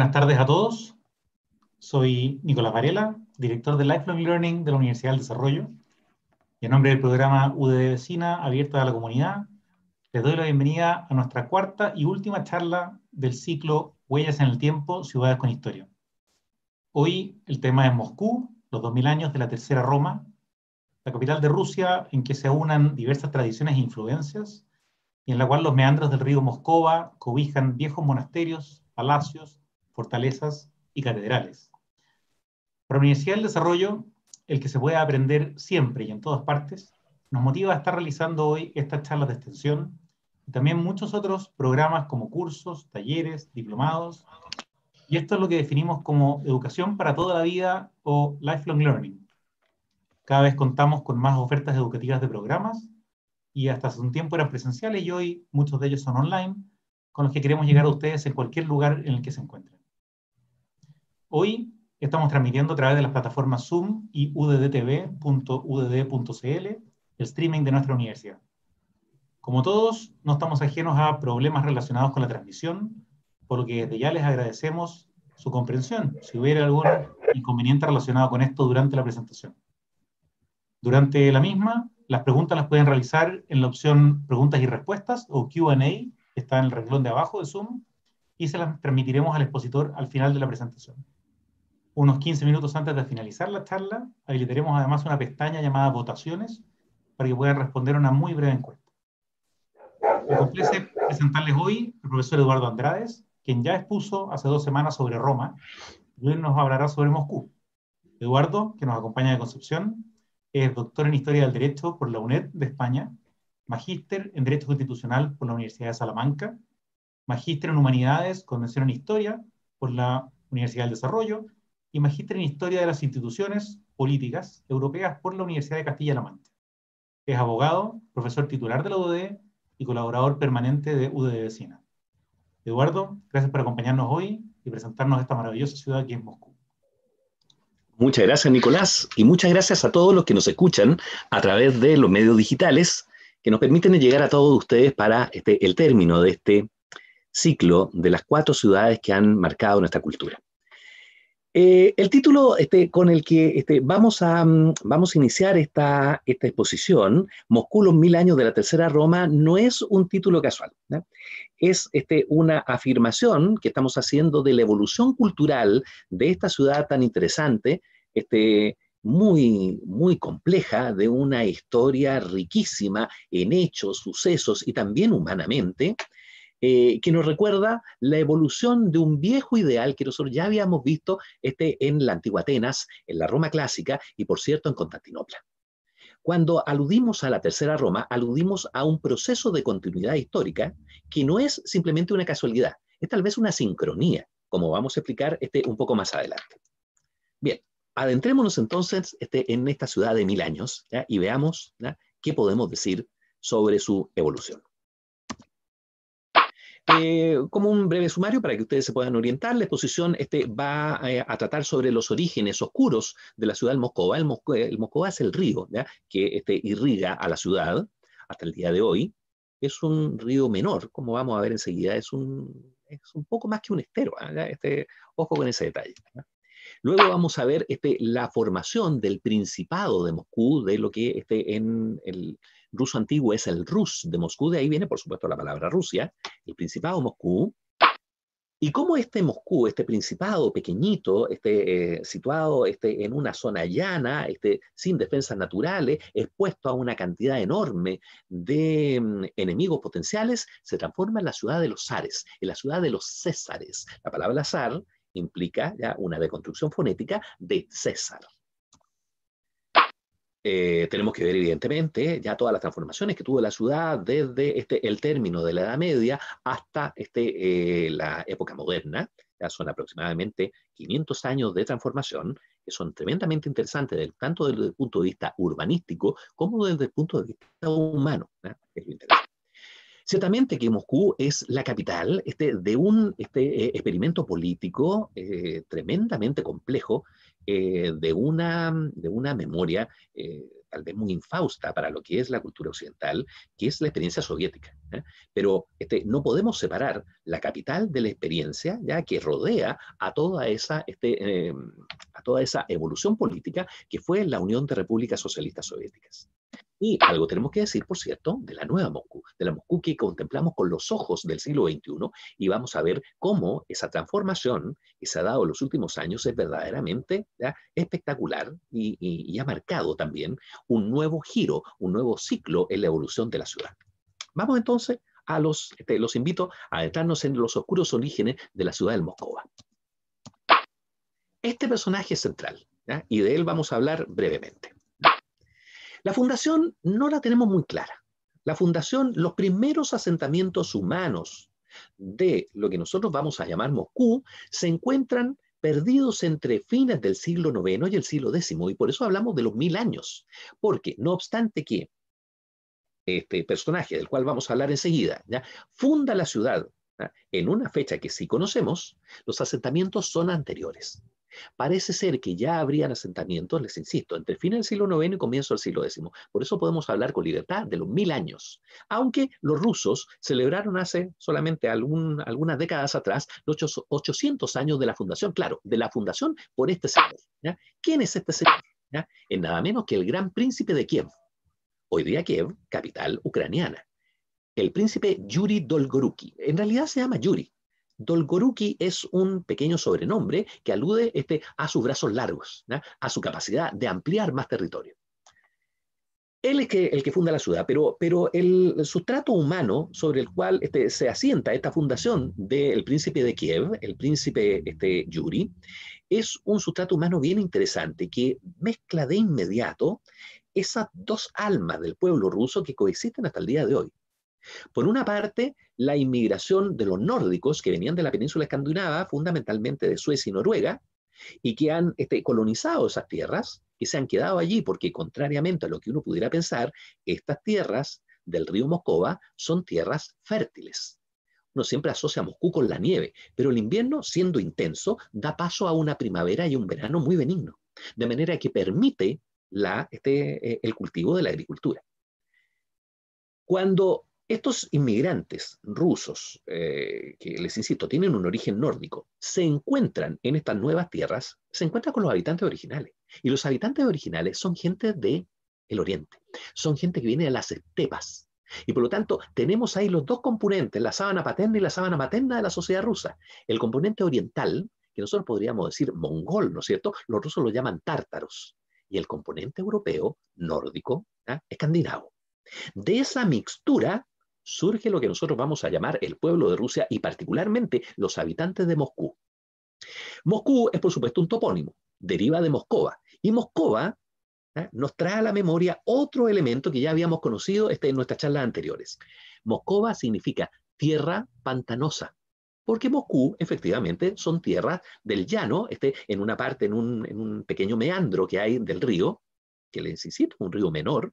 Buenas tardes a todos. Soy Nicolás Varela, director de Lifelong Learning de la Universidad del Desarrollo. Y en nombre del programa UD Vecina, abierta a la comunidad, les doy la bienvenida a nuestra cuarta y última charla del ciclo Huellas en el Tiempo, Ciudades con Historia. Hoy el tema es Moscú, los 2000 años de la Tercera Roma, la capital de Rusia en que se unan diversas tradiciones e influencias, y en la cual los meandros del río Moscova cobijan viejos monasterios, palacios fortalezas y catedrales. Para la Universidad del Desarrollo, el que se pueda aprender siempre y en todas partes, nos motiva a estar realizando hoy estas charlas de extensión y también muchos otros programas como cursos, talleres, diplomados. Y esto es lo que definimos como educación para toda la vida o lifelong learning. Cada vez contamos con más ofertas educativas de programas y hasta hace un tiempo eran presenciales y hoy muchos de ellos son online, con los que queremos llegar a ustedes en cualquier lugar en el que se encuentren. Hoy estamos transmitiendo a través de las plataformas Zoom y uddtv.udd.cl el streaming de nuestra universidad. Como todos, no estamos ajenos a problemas relacionados con la transmisión, por lo que desde ya les agradecemos su comprensión si hubiera algún inconveniente relacionado con esto durante la presentación. Durante la misma, las preguntas las pueden realizar en la opción preguntas y respuestas o Q&A, que está en el renglón de abajo de Zoom, y se las transmitiremos al expositor al final de la presentación unos 15 minutos antes de finalizar la charla, habilitaremos además una pestaña llamada Votaciones para que puedan responder una muy breve encuesta. Me complace presentarles hoy al profesor Eduardo Andrades, quien ya expuso hace dos semanas sobre Roma, y hoy nos hablará sobre Moscú. Eduardo, que nos acompaña de Concepción, es doctor en Historia del Derecho por la UNED de España, magíster en Derecho Constitucional por la Universidad de Salamanca, magíster en Humanidades con mención en Historia por la Universidad del Desarrollo y magíster en Historia de las Instituciones Políticas Europeas por la Universidad de Castilla-La Mancha. Es abogado, profesor titular de la UDE y colaborador permanente de UDE Vecina. Eduardo, gracias por acompañarnos hoy y presentarnos esta maravillosa ciudad aquí en Moscú. Muchas gracias, Nicolás, y muchas gracias a todos los que nos escuchan a través de los medios digitales que nos permiten llegar a todos ustedes para este, el término de este ciclo de las cuatro ciudades que han marcado nuestra cultura. Eh, el título este, con el que este, mm, vamos, a, iniciar esta, exposición, Moscú, mil años de la Tercera Roma, no es un título casual. Es este, una afirmación que estamos haciendo de la evolución cultural de esta ciudad tan interesante, muy, muy compleja, de una historia riquísima en hechos, sucesos y también humanamente, eh, que nos recuerda la evolución de un viejo ideal que nosotros ya habíamos visto este, en la antigua Atenas, en la Roma clásica y, por cierto, en Constantinopla. Cuando aludimos a la tercera Roma, aludimos a un proceso de continuidad histórica que no es simplemente una casualidad, es tal vez una sincronía, como vamos a explicar este, un poco más adelante. Bien, adentrémonos entonces este, en esta ciudad de mil años y veamos qué podemos decir sobre su evolución. Eh, como un breve sumario para que ustedes se puedan orientar, la exposición este, va eh, a tratar sobre los orígenes oscuros de la ciudad de Moscova. El, Moscú el Moscova es el río que este, irriga a la ciudad hasta el día de hoy. Es un río menor, como vamos a ver enseguida, es un, es un poco más que un estero. ¿ah? Este, ojo con ese detalle. Luego vamos a ver este, la formación del Principado de Moscú, de lo que este, en el, ruso antiguo es el Rus de Moscú, de ahí viene por supuesto la palabra Rusia, el Principado Moscú. Y como este Moscú, este principado pequeñito, este, eh, situado este, en una zona llana, este, sin defensas naturales, expuesto a una cantidad enorme de mm, enemigos potenciales, se transforma en la ciudad de los zares, en la ciudad de los césares. La palabra zar implica ya una deconstrucción fonética de César. Eh, tenemos que ver, evidentemente, ya todas las transformaciones que tuvo la ciudad desde este, el término de la Edad Media hasta este, eh, la época moderna. Ya son aproximadamente 500 años de transformación que son tremendamente interesantes, tanto desde el punto de vista urbanístico como desde el punto de vista humano. ¿eh? Ciertamente que Moscú es la capital este, de un este, experimento político tremendamente complejo eh, de, una, mm, de una memoria eh, tal vez muy infausta para lo que es la cultura occidental, que es la experiencia soviética. Pero este, no podemos separar la capital de la experiencia, ya que rodea a toda, esa, este, em, a toda esa evolución política que fue la Unión de Repúblicas Socialistas Soviéticas. Y algo tenemos que decir, por cierto, de la nueva Moscú, de la Moscú que contemplamos con los ojos del siglo XXI y vamos a ver cómo esa transformación que se ha dado en los últimos años es verdaderamente espectacular y, ha marcado también un nuevo giro, un nuevo ciclo en la evolución de la ciudad. Vamos entonces a los, este, los invito a adentrarnos en los oscuros orígenes de la ciudad de Moscova. Este personaje es central y de él vamos a hablar brevemente. La fundación no la tenemos muy clara. La fundación, los primeros asentamientos humanos de lo que nosotros vamos a llamar Moscú, se encuentran perdidos entre fines del siglo IX y el siglo X, y por eso hablamos de los mil años, porque no obstante que este personaje, del cual vamos a hablar enseguida, funda la ciudad en una fecha que sí conocemos, los asentamientos son anteriores. Parece ser que ya habrían asentamientos, les insisto, entre fines del siglo IX y comienzo del siglo X. Por eso podemos hablar con libertad de los mil años. Aunque los rusos celebraron hace solamente algunas décadas atrás los 800 años de la fundación, claro, de la fundación por este señor. ¿Quién es este señor? Es nada menos que el gran príncipe de Kiev. Hoy día Kiev, capital ucraniana. El príncipe Yuri Dolgoruki. En realidad se llama Yuri, Dolgoruki es un pequeño sobrenombre que alude este, a sus brazos largos, a su capacidad de ampliar más territorio. Él es el que funda la ciudad, pero, pero el, sustrato humano sobre el cual este, se asienta esta fundación del príncipe de Kiev, el príncipe este, Yuri, es un sustrato humano bien interesante que mezcla de inmediato esas dos almas del pueblo ruso que coexisten hasta el día de hoy. Por una parte, la inmigración de los nórdicos que venían de la península escandinava, fundamentalmente de Suecia y Noruega, y que han este, colonizado esas tierras, que se han quedado allí, porque contrariamente a lo que uno pudiera pensar, estas tierras del río Moscova son tierras fértiles. Uno siempre asocia Moscú con la nieve, pero el invierno, siendo intenso, da paso a una primavera y un verano muy benigno, de manera que permite este, eh, el cultivo de la agricultura. Cuando estos inmigrantes rusos, eh, que les insisto, tienen un origen nórdico, se encuentran en estas nuevas tierras, se encuentran con los habitantes originales. Y los habitantes originales son gente de el oriente, son gente que viene de las estepas. Y por lo tanto, tenemos ahí los dos componentes, la sábana paterna y la sábana materna de la sociedad rusa. El componente oriental, que nosotros podríamos decir mongol, ¿no es cierto? Los rusos lo llaman tártaros. Y el componente europeo, nórdico, ¿ah? escandinavo. De esa mixtura surge lo que nosotros vamos a llamar el pueblo de Rusia y particularmente los habitantes de Moscú. Moscú es por supuesto un topónimo, deriva de Moscova. Y Moscova ¿eh? nos trae a la memoria otro elemento que ya habíamos conocido este, en nuestras charlas anteriores. Moscova significa tierra pantanosa, porque Moscú efectivamente son tierras del llano, este, en una parte, en un, en un pequeño meandro que hay del río, que les insisto, un río menor,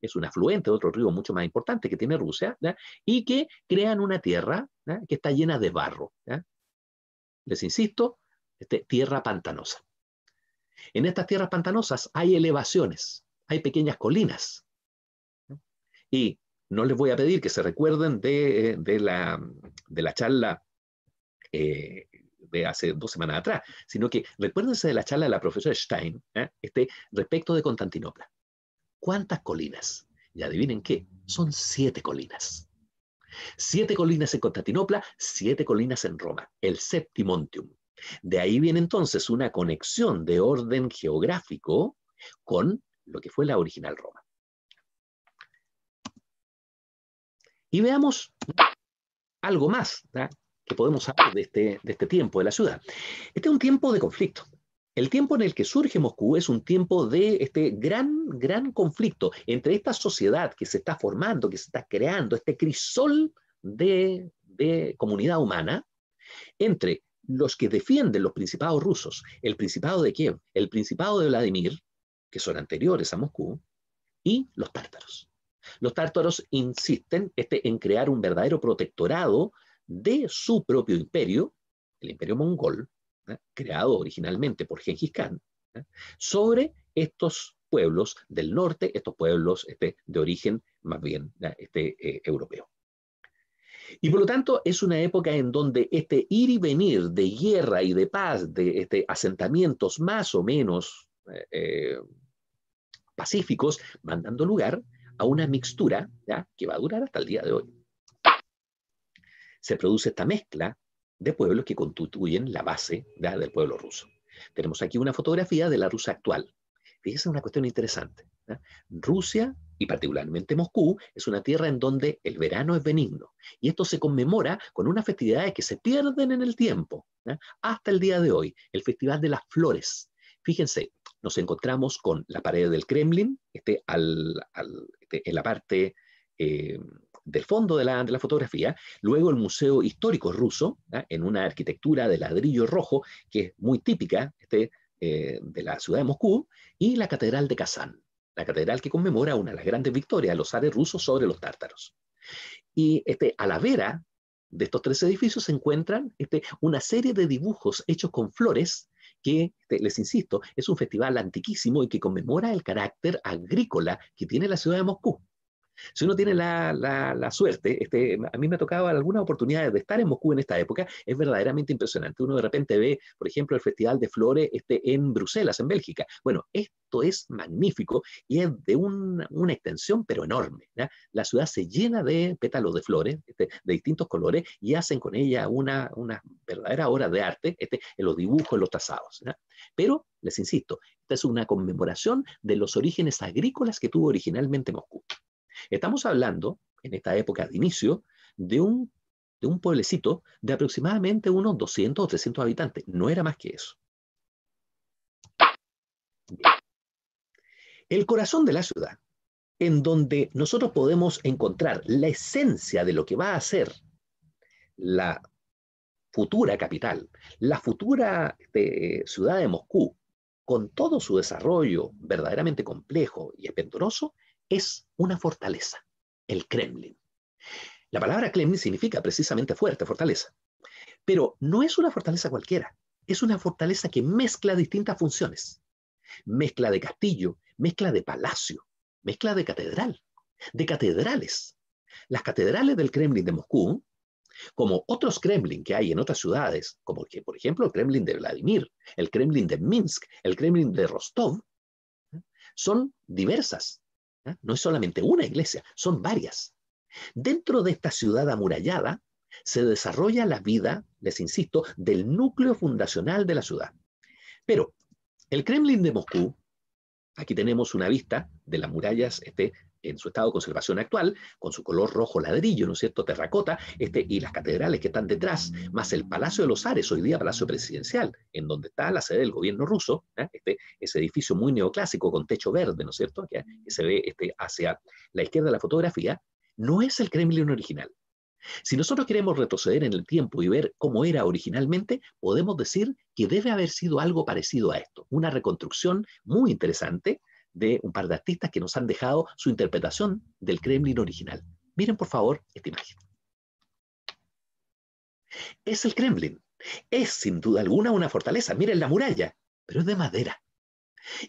es un afluente de otro río mucho más importante que tiene Rusia, y que crean una tierra que está llena de barro. Les insisto, este, tierra pantanosa. En estas tierras pantanosas hay elevaciones, hay pequeñas colinas. Y no les voy a pedir que se recuerden de, eh, la, charla eh, hace dos semanas atrás, sino que recuérdense de la charla de la profesora Stein ¿eh? este, respecto de Constantinopla. ¿Cuántas colinas? Y adivinen qué, son siete colinas. Siete colinas en Constantinopla, siete colinas en Roma, el Septimontium. De ahí viene entonces una conexión de orden geográfico con lo que fue la original Roma. Y veamos algo más que podemos hablar de este, de este tiempo de la ciudad. Este es un tiempo de conflicto. El tiempo en el que surge Moscú es un tiempo de este gran, gran conflicto entre esta sociedad que se está formando, que se está creando, este crisol de, de comunidad humana, entre los que defienden los principados rusos, el principado de Kiev, el principado de Vladimir, que son anteriores a Moscú, y los tártaros. Los tártaros insisten este, en crear un verdadero protectorado de su propio imperio, el imperio mongol, ¿eh? creado originalmente por Gengis Khan, ¿eh? sobre estos pueblos del norte, estos pueblos este, de origen más bien ¿eh? este, europeo. Y por lo tanto es una época en donde este ir y venir de guerra y de paz, de este, asentamientos más o menos pacíficos, van dando lugar a una mixtura que va a durar hasta el día de hoy se produce esta mezcla de pueblos que constituyen la base del pueblo ruso. Tenemos aquí una fotografía de la Rusia actual. Fíjense una cuestión interesante. Rusia, y particularmente Moscú, es una tierra en donde el verano es benigno. Y esto se conmemora con unas festividades que se pierden en el tiempo, hasta el día de hoy, el Festival de las Flores. Fíjense, nos encontramos con la pared del Kremlin, este, al, este, en la parte eh, del fondo de la, fotografía, luego el Museo Histórico Ruso, en una arquitectura de ladrillo rojo, que es muy típica este, eh, de la ciudad de Moscú, y la Catedral de Kazán, la catedral que conmemora una de las grandes victorias de los zares rusos sobre los tártaros. Y este, a la vera de estos tres edificios se encuentran este, una serie de dibujos hechos con flores que, este, les insisto, es un festival antiquísimo y que conmemora el carácter agrícola que tiene la ciudad de Moscú. Si uno tiene la, la, suerte, este, a mí me ha tocado alguna oportunidades de estar en Moscú en esta época, es verdaderamente impresionante. Uno de repente ve, por ejemplo, el Festival de Flores este, en Bruselas, en Bélgica. Bueno, esto es magnífico y es de una extensión, pero enorme. La ciudad se llena de pétalos de flores este, de distintos colores y hacen con ella una, una verdadera obra de arte este, en los dibujos, en los trazados. Pero, les insisto, esta es una conmemoración de los orígenes agrícolas que tuvo originalmente Moscú. Estamos hablando, en esta época de inicio, de un, pueblecito de aproximadamente unos 200 o 300 habitantes. No era más que eso. El corazón de la ciudad, en donde nosotros podemos encontrar la esencia de lo que va a ser la futura capital, la futura este, ciudad de Moscú, con todo su desarrollo verdaderamente complejo y esplendoroso, es una fortaleza, el Kremlin. La palabra Kremlin significa precisamente fuerte, fortaleza. Pero no es una fortaleza cualquiera, es una fortaleza que mezcla distintas funciones. Mezcla de castillo, mezcla de palacio, mezcla de catedral, de catedrales. Las catedrales del Kremlin de Moscú, como otros Kremlin que hay en otras ciudades, como que, por ejemplo el Kremlin de Vladimir, el Kremlin de Minsk, el Kremlin de Rostov, ¿eh? son diversas, no es solamente una iglesia, son varias. Dentro de esta ciudad amurallada se desarrolla la vida, les insisto, del núcleo fundacional de la ciudad. Pero el Kremlin de Moscú, aquí tenemos una vista de las murallas este, en su estado de conservación actual, con su color rojo ladrillo, ¿no es cierto?, terracota, este, y las catedrales que están detrás, más el Palacio de los Ares, hoy día Palacio Presidencial, en donde está la sede del gobierno ruso, ¿eh? este, ese edificio muy neoclásico con techo verde, ¿no es cierto?, que, se ve este, hacia la izquierda de la fotografía, no es el Kremlin original. Si nosotros queremos retroceder en el tiempo y ver cómo era originalmente, podemos decir que debe haber sido algo parecido a esto, una reconstrucción muy interesante de un par de artistas que nos han dejado su interpretación del Kremlin original. Miren por favor esta imagen. Es el Kremlin. Es sin duda alguna una fortaleza. Miren la muralla, pero es de madera.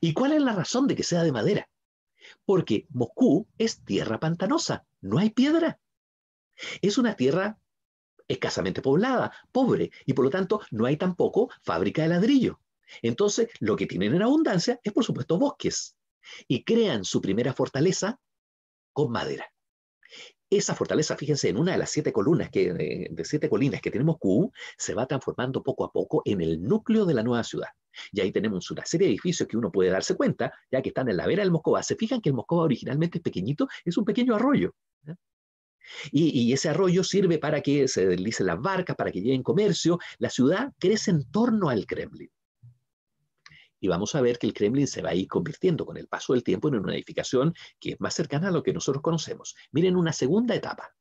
¿Y cuál es la razón de que sea de madera? Porque Moscú es tierra pantanosa, no hay piedra. Es una tierra escasamente poblada, pobre, y por lo tanto no hay tampoco fábrica de ladrillo. Entonces, lo que tienen en abundancia es, por supuesto, bosques y crean su primera fortaleza con madera. Esa fortaleza, fíjense, en una de las siete columnas que, de, siete colinas que tenemos Q, se va transformando poco a poco en el núcleo de la nueva ciudad. Y ahí tenemos una serie de edificios que uno puede darse cuenta, ya que están en la vera del Moscova. Se fijan que el Moscova originalmente es pequeñito, es un pequeño arroyo. Y, y, ese arroyo sirve para que se deslicen las barcas, para que lleguen comercio. La ciudad crece en torno al Kremlin y vamos a ver que el Kremlin se va a ir convirtiendo con el paso del tiempo en una edificación que es más cercana a lo que nosotros conocemos. Miren una segunda etapa.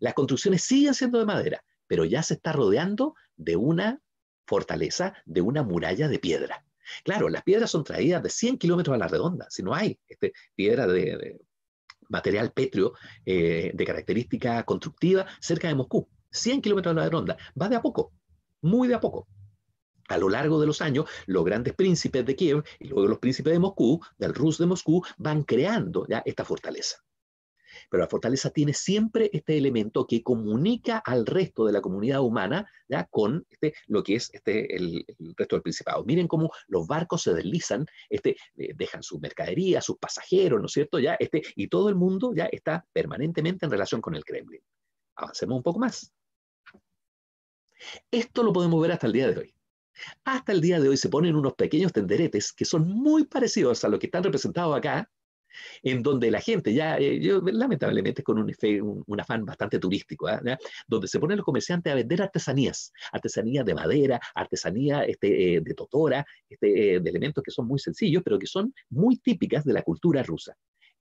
Las construcciones siguen siendo de madera, pero ya se está rodeando de una fortaleza, de una muralla de piedra. Claro, las piedras son traídas de 100 kilómetros a la redonda, si no hay este, piedra de, material pétreo eh, de característica constructiva cerca de Moscú. 100 kilómetros a la redonda. Va de a poco, muy de a poco a lo largo de los años, los grandes príncipes de Kiev y luego los príncipes de Moscú, del Rus de Moscú, van creando ya esta fortaleza. Pero la fortaleza tiene siempre este elemento que comunica al resto de la comunidad humana ya con este, lo que es este, el, resto del principado. Miren cómo los barcos se deslizan, este, eh, dejan su mercadería, sus pasajeros, ¿no es cierto? Ya este, y todo el mundo ya está permanentemente en relación con el Kremlin. Avancemos un poco más. Esto lo podemos ver hasta el día de hoy. Hasta el día de hoy se ponen unos pequeños tenderetes que son muy parecidos a los que están representados acá, en donde la gente ya, eh, lamentablemente con un, un, afán bastante turístico, ¿ah? donde se ponen los comerciantes a vender artesanías, artesanía de madera, artesanía este, eh, de totora, este, eh, de elementos que son muy sencillos, pero que son muy típicas de la cultura rusa.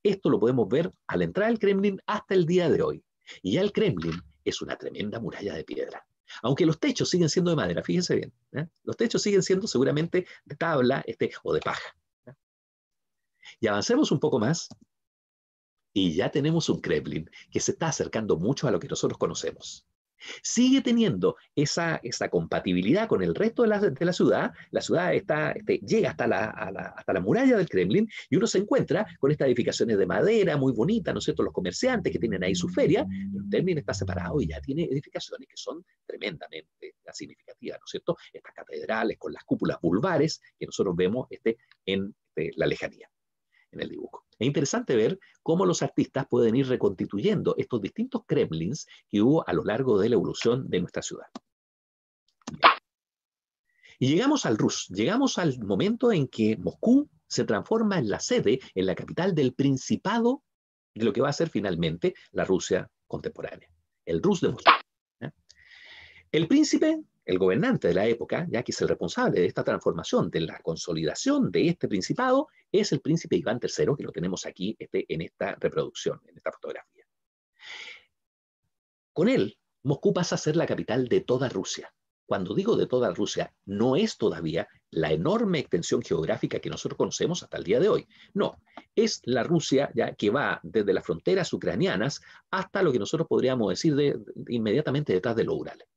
Esto lo podemos ver al entrar al Kremlin hasta el día de hoy. Y el Kremlin es una tremenda muralla de piedra. Aunque los techos siguen siendo de madera, fíjense bien. ¿eh? Los techos siguen siendo seguramente de tabla este, o de paja. ¿eh? Y avancemos un poco más y ya tenemos un Kremlin que se está acercando mucho a lo que nosotros conocemos sigue teniendo esa, compatibilidad con el resto de la, ciudad. La ciudad este, llega hasta la, muralla del Kremlin y uno se encuentra con estas edificaciones de madera muy bonitas, ¿no es cierto? Los comerciantes que tienen ahí su feria, pero el término está separado y ya tiene edificaciones que son tremendamente significativas, ¿no es cierto? Estas catedrales con las cúpulas pulvares que nosotros vemos este, en este, la lejanía en el dibujo. Es interesante ver cómo los artistas pueden ir reconstituyendo estos distintos Kremlins que hubo a lo largo de la evolución de nuestra ciudad. Y llegamos al Rus, llegamos al momento en que Moscú se transforma en la sede, en la capital del principado de lo que va a ser finalmente la Rusia contemporánea, el Rus de Moscú. El príncipe el gobernante de la época, ya que es el responsable de esta transformación, de la consolidación de este principado, es el príncipe Iván III, que lo tenemos aquí este, en esta reproducción, en esta fotografía. Con él, Moscú pasa a ser la capital de toda Rusia. Cuando digo de toda Rusia, no es todavía la enorme extensión geográfica que nosotros conocemos hasta el día de hoy. No, es la Rusia ya que va desde las fronteras ucranianas hasta lo que nosotros podríamos decir de, inmediatamente detrás de los Urales.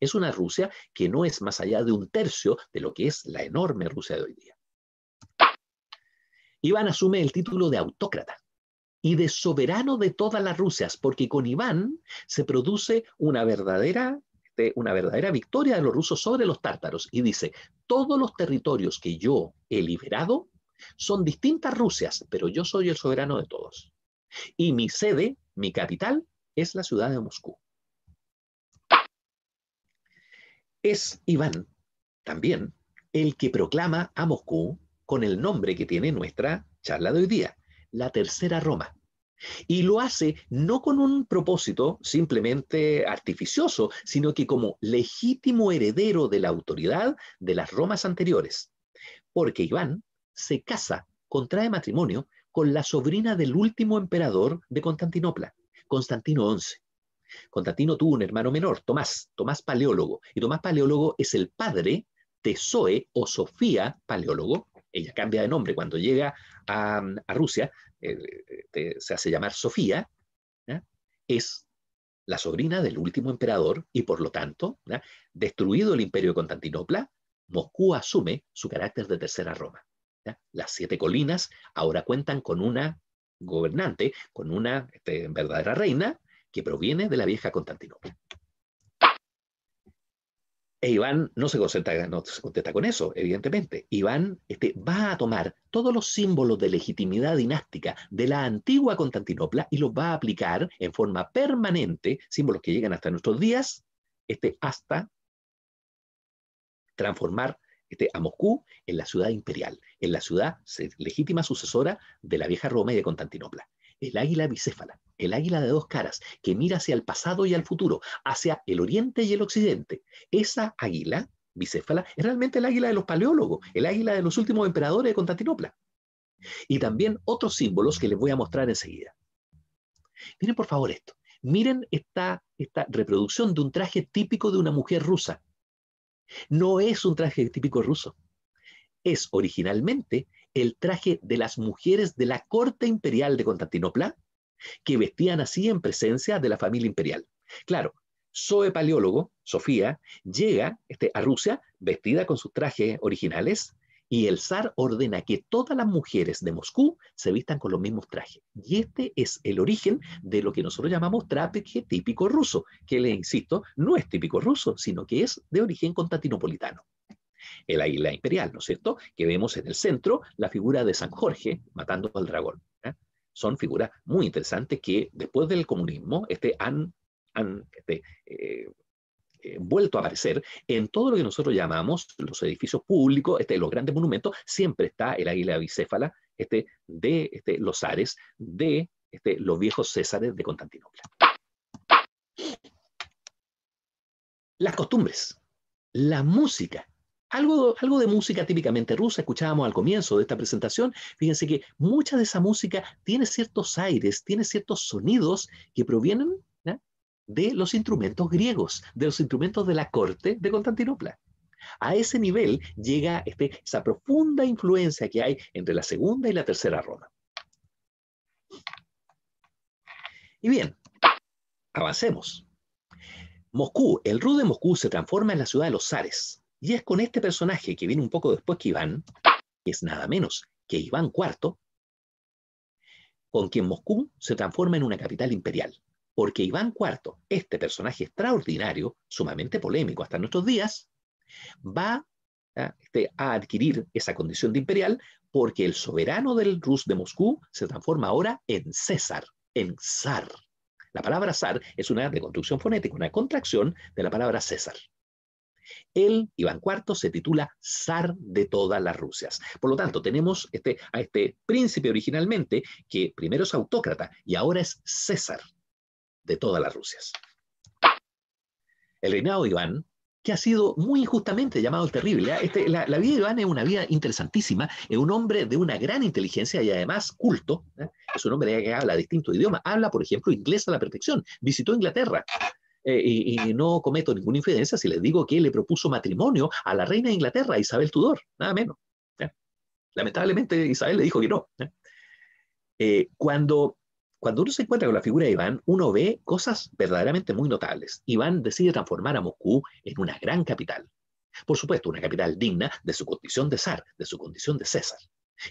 Es una Rusia que no es más allá de un tercio de lo que es la enorme Rusia de hoy día. Iván asume el título de autócrata y de soberano de todas las Rusias, porque con Iván se produce una verdadera, este, una verdadera victoria de los rusos sobre los tártaros. Y dice, todos los territorios que yo he liberado son distintas Rusias, pero yo soy el soberano de todos. Y mi sede, mi capital, es la ciudad de Moscú. Es Iván, también, el que proclama a Moscú con el nombre que tiene nuestra charla de hoy día, la Tercera Roma. Y lo hace no con un propósito simplemente artificioso, sino que como legítimo heredero de la autoridad de las Romas anteriores. Porque Iván se casa, contrae matrimonio con la sobrina del último emperador de Constantinopla, Constantino XI. Constantino tuvo un hermano menor, Tomás, Tomás Paleólogo, y Tomás Paleólogo es el padre de Zoe o Sofía Paleólogo. Ella cambia de nombre cuando llega a, Rusia, eh, este, se hace llamar Sofía, es la sobrina del último emperador y por lo tanto, destruido el imperio de Constantinopla, Moscú asume su carácter de tercera Roma. Las siete colinas ahora cuentan con una gobernante, con una este, verdadera reina, que proviene de la vieja Constantinopla. E Iván no se, contesta contenta con eso, evidentemente. Iván este, va a tomar todos los símbolos de legitimidad dinástica de la antigua Constantinopla y los va a aplicar en forma permanente, símbolos que llegan hasta nuestros días, este, hasta transformar este, a Moscú en la ciudad imperial, en la ciudad legítima sucesora de la vieja Roma y de Constantinopla el águila bicéfala, el águila de dos caras, que mira hacia el pasado y al futuro, hacia el oriente y el occidente. Esa águila bicéfala es realmente el águila de los paleólogos, el águila de los últimos emperadores de Constantinopla. Y también otros símbolos que les voy a mostrar enseguida. Miren por favor esto. Miren esta, esta reproducción de un traje típico de una mujer rusa. No es un traje típico ruso. Es originalmente el traje de las mujeres de la corte imperial de Constantinopla, que vestían así en presencia de la familia imperial. Claro, Zoe Paleólogo, Sofía, llega este, a Rusia vestida con sus trajes originales y el zar ordena que todas las mujeres de Moscú se vistan con los mismos trajes. Y este es el origen de lo que nosotros llamamos traje típico ruso, que le insisto, no es típico ruso, sino que es de origen constantinopolitano el águila imperial, ¿no es cierto? Que vemos en el centro la figura de San Jorge matando al dragón. Son figuras muy interesantes que después del comunismo este, han, han este, eh, eh, vuelto a aparecer en todo lo que nosotros llamamos los edificios públicos, este, los grandes monumentos, siempre está el águila bicéfala este, de este, los Ares, de este, los viejos Césares de Constantinopla. Las costumbres, la música algo, de música típicamente rusa, escuchábamos al comienzo de esta presentación, fíjense que mucha de esa música tiene ciertos aires, tiene ciertos sonidos que provienen de los instrumentos griegos, de los instrumentos de la corte de Constantinopla. A ese nivel llega este, esa profunda influencia que hay entre la segunda y la tercera Roma. Y bien, avancemos. Moscú, el Ru de Moscú se transforma en la ciudad de los zares. Y es con este personaje que viene un poco después que Iván, que es nada menos que Iván IV, con quien Moscú se transforma en una capital imperial. Porque Iván IV, este personaje extraordinario, sumamente polémico hasta nuestros días, va a, ¿ah? este, a adquirir esa condición de imperial porque el soberano del Rus de Moscú se transforma ahora en César, en zar. La palabra zar es una deconstrucción fonética, una contracción de la palabra César. Él, Iván IV, se titula zar de todas las Rusias. Por lo tanto, tenemos este, a este príncipe originalmente, que primero es autócrata y ahora es César de todas las Rusias. El reinado de Iván que ha sido muy injustamente llamado el terrible. ¿eh? Este, la, vida de Iván es una vida interesantísima, es un hombre de una gran inteligencia y además culto, ¿eh? es un hombre que habla distintos idiomas, habla, por ejemplo, inglés a la perfección, visitó Inglaterra, eh, y, no cometo ninguna infidencia si les digo que le propuso matrimonio a la reina de Inglaterra, Isabel Tudor, nada menos. Lamentablemente Isabel le dijo que no. Eh, cuando, cuando uno se encuentra con la figura de Iván, uno ve cosas verdaderamente muy notables. Iván decide transformar a Moscú en una gran capital. Por supuesto, una capital digna de su condición de zar, de su condición de César.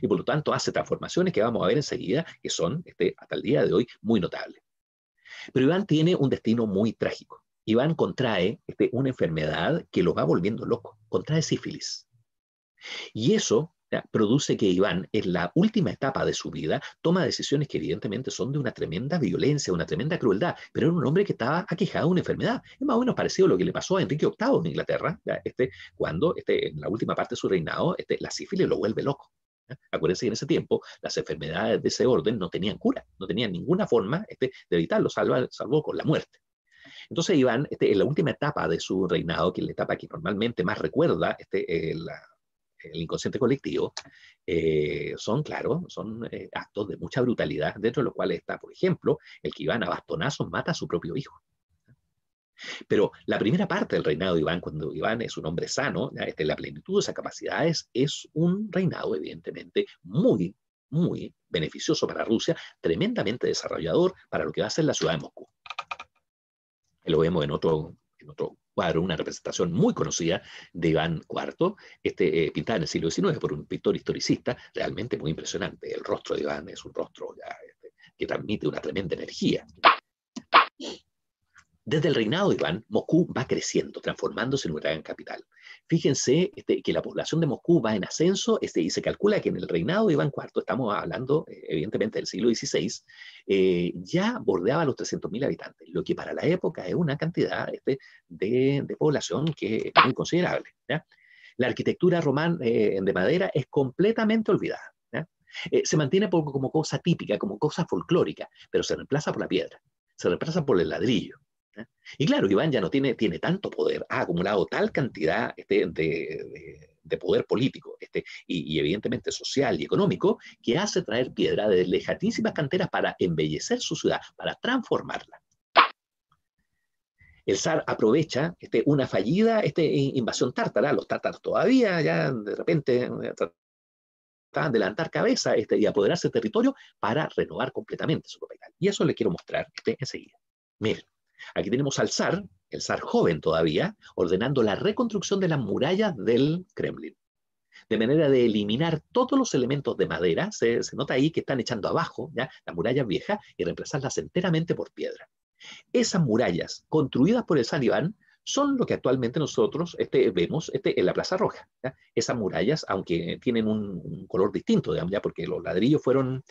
Y por lo tanto hace transformaciones que vamos a ver enseguida, que son este, hasta el día de hoy muy notables. Pero Iván tiene un destino muy trágico. Iván contrae este, una enfermedad que lo va volviendo loco, contrae sífilis. Y eso produce que Iván, en la última etapa de su vida, toma decisiones que evidentemente son de una tremenda violencia, una tremenda crueldad, pero era un hombre que estaba aquejado de una enfermedad. Es más o menos parecido a lo que le pasó a Enrique VIII en Inglaterra, este, cuando este, en la última parte de su reinado este, la sífilis lo vuelve loco. Acuérdense que en ese tiempo las enfermedades de ese orden no tenían cura, no tenían ninguna forma este, de evitarlo, salvo, con la muerte. Entonces Iván, este, en la última etapa de su reinado, que es la etapa que normalmente más recuerda este, el inconsciente colectivo, eh, son, claro, son eh, actos de mucha brutalidad, dentro de los cuales está, por ejemplo, el que Iván a bastonazos mata a su propio hijo. Pero la primera parte del reinado de Iván, cuando Iván es un hombre sano, en este, la plenitud de esas capacidades, es un reinado evidentemente muy, muy beneficioso para Rusia, tremendamente desarrollador para lo que va a ser la ciudad de Moscú. Lo vemos en otro, otro cuadro, una representación muy conocida de Iván IV, este, eh, pintada en el siglo XIX por un pintor historicista, realmente muy impresionante. El rostro de Iván es un rostro este, que transmite una tremenda energía. Desde el reinado de Iván, Moscú va creciendo, transformándose en una gran capital. Fíjense este, que la población de Moscú va en ascenso este, y se calcula que en el reinado de Iván IV, estamos hablando eh, evidentemente del siglo XVI, eh, ya bordeaba los 300.000 habitantes, lo que para la época es una cantidad este, de, población que es muy considerable. La arquitectura romana eh, de madera es completamente olvidada. se mantiene poco como cosa típica, como cosa folclórica, pero se reemplaza por la piedra, se reemplaza por el ladrillo. Y claro, Iván ya no tiene, tiene tanto poder, ha acumulado tal cantidad este, de, poder político este, y, evidentemente social y económico que hace traer piedra de lejatísimas canteras para embellecer su ciudad, para transformarla. El zar aprovecha este, una fallida este, invasión tártara, los tártaros todavía ya de repente estaban eh, de levantar cabeza este, y apoderarse del territorio para renovar completamente su propiedad. Y eso le quiero mostrar este, enseguida. Miren. Aquí tenemos al zar, el zar joven todavía, ordenando la reconstrucción de las murallas del Kremlin. De manera de eliminar todos los elementos de madera, se, nota ahí que están echando abajo ¿ya? las murallas viejas y reemplazarlas enteramente por piedra. Esas murallas construidas por el zar Iván son lo que actualmente nosotros este, vemos este, en la Plaza Roja. Esas murallas, aunque tienen un, color distinto, ¿ya? porque los ladrillos fueron,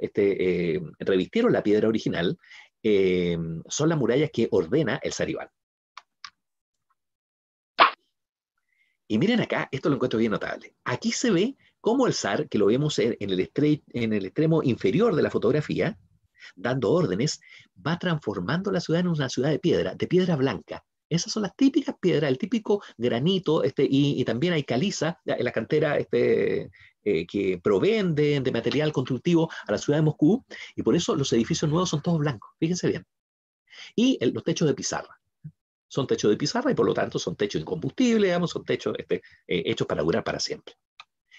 este, eh, revistieron la piedra original, eh, son las murallas que ordena el Saribán. Y miren acá, esto lo encuentro bien notable. Aquí se ve cómo el zar, que lo vemos en el, extremo inferior de la fotografía, dando órdenes, va transformando la ciudad en una ciudad de piedra, de piedra blanca. Esas son las típicas piedras, el típico granito, este, y, también hay caliza, en la cantera este, eh, que proveen de, material constructivo a la ciudad de Moscú, y por eso los edificios nuevos son todos blancos, fíjense bien. Y los techos de pizarra. Son techos de pizarra y por lo tanto son techos incombustibles, digamos, son techos este, eh, hechos para durar para siempre.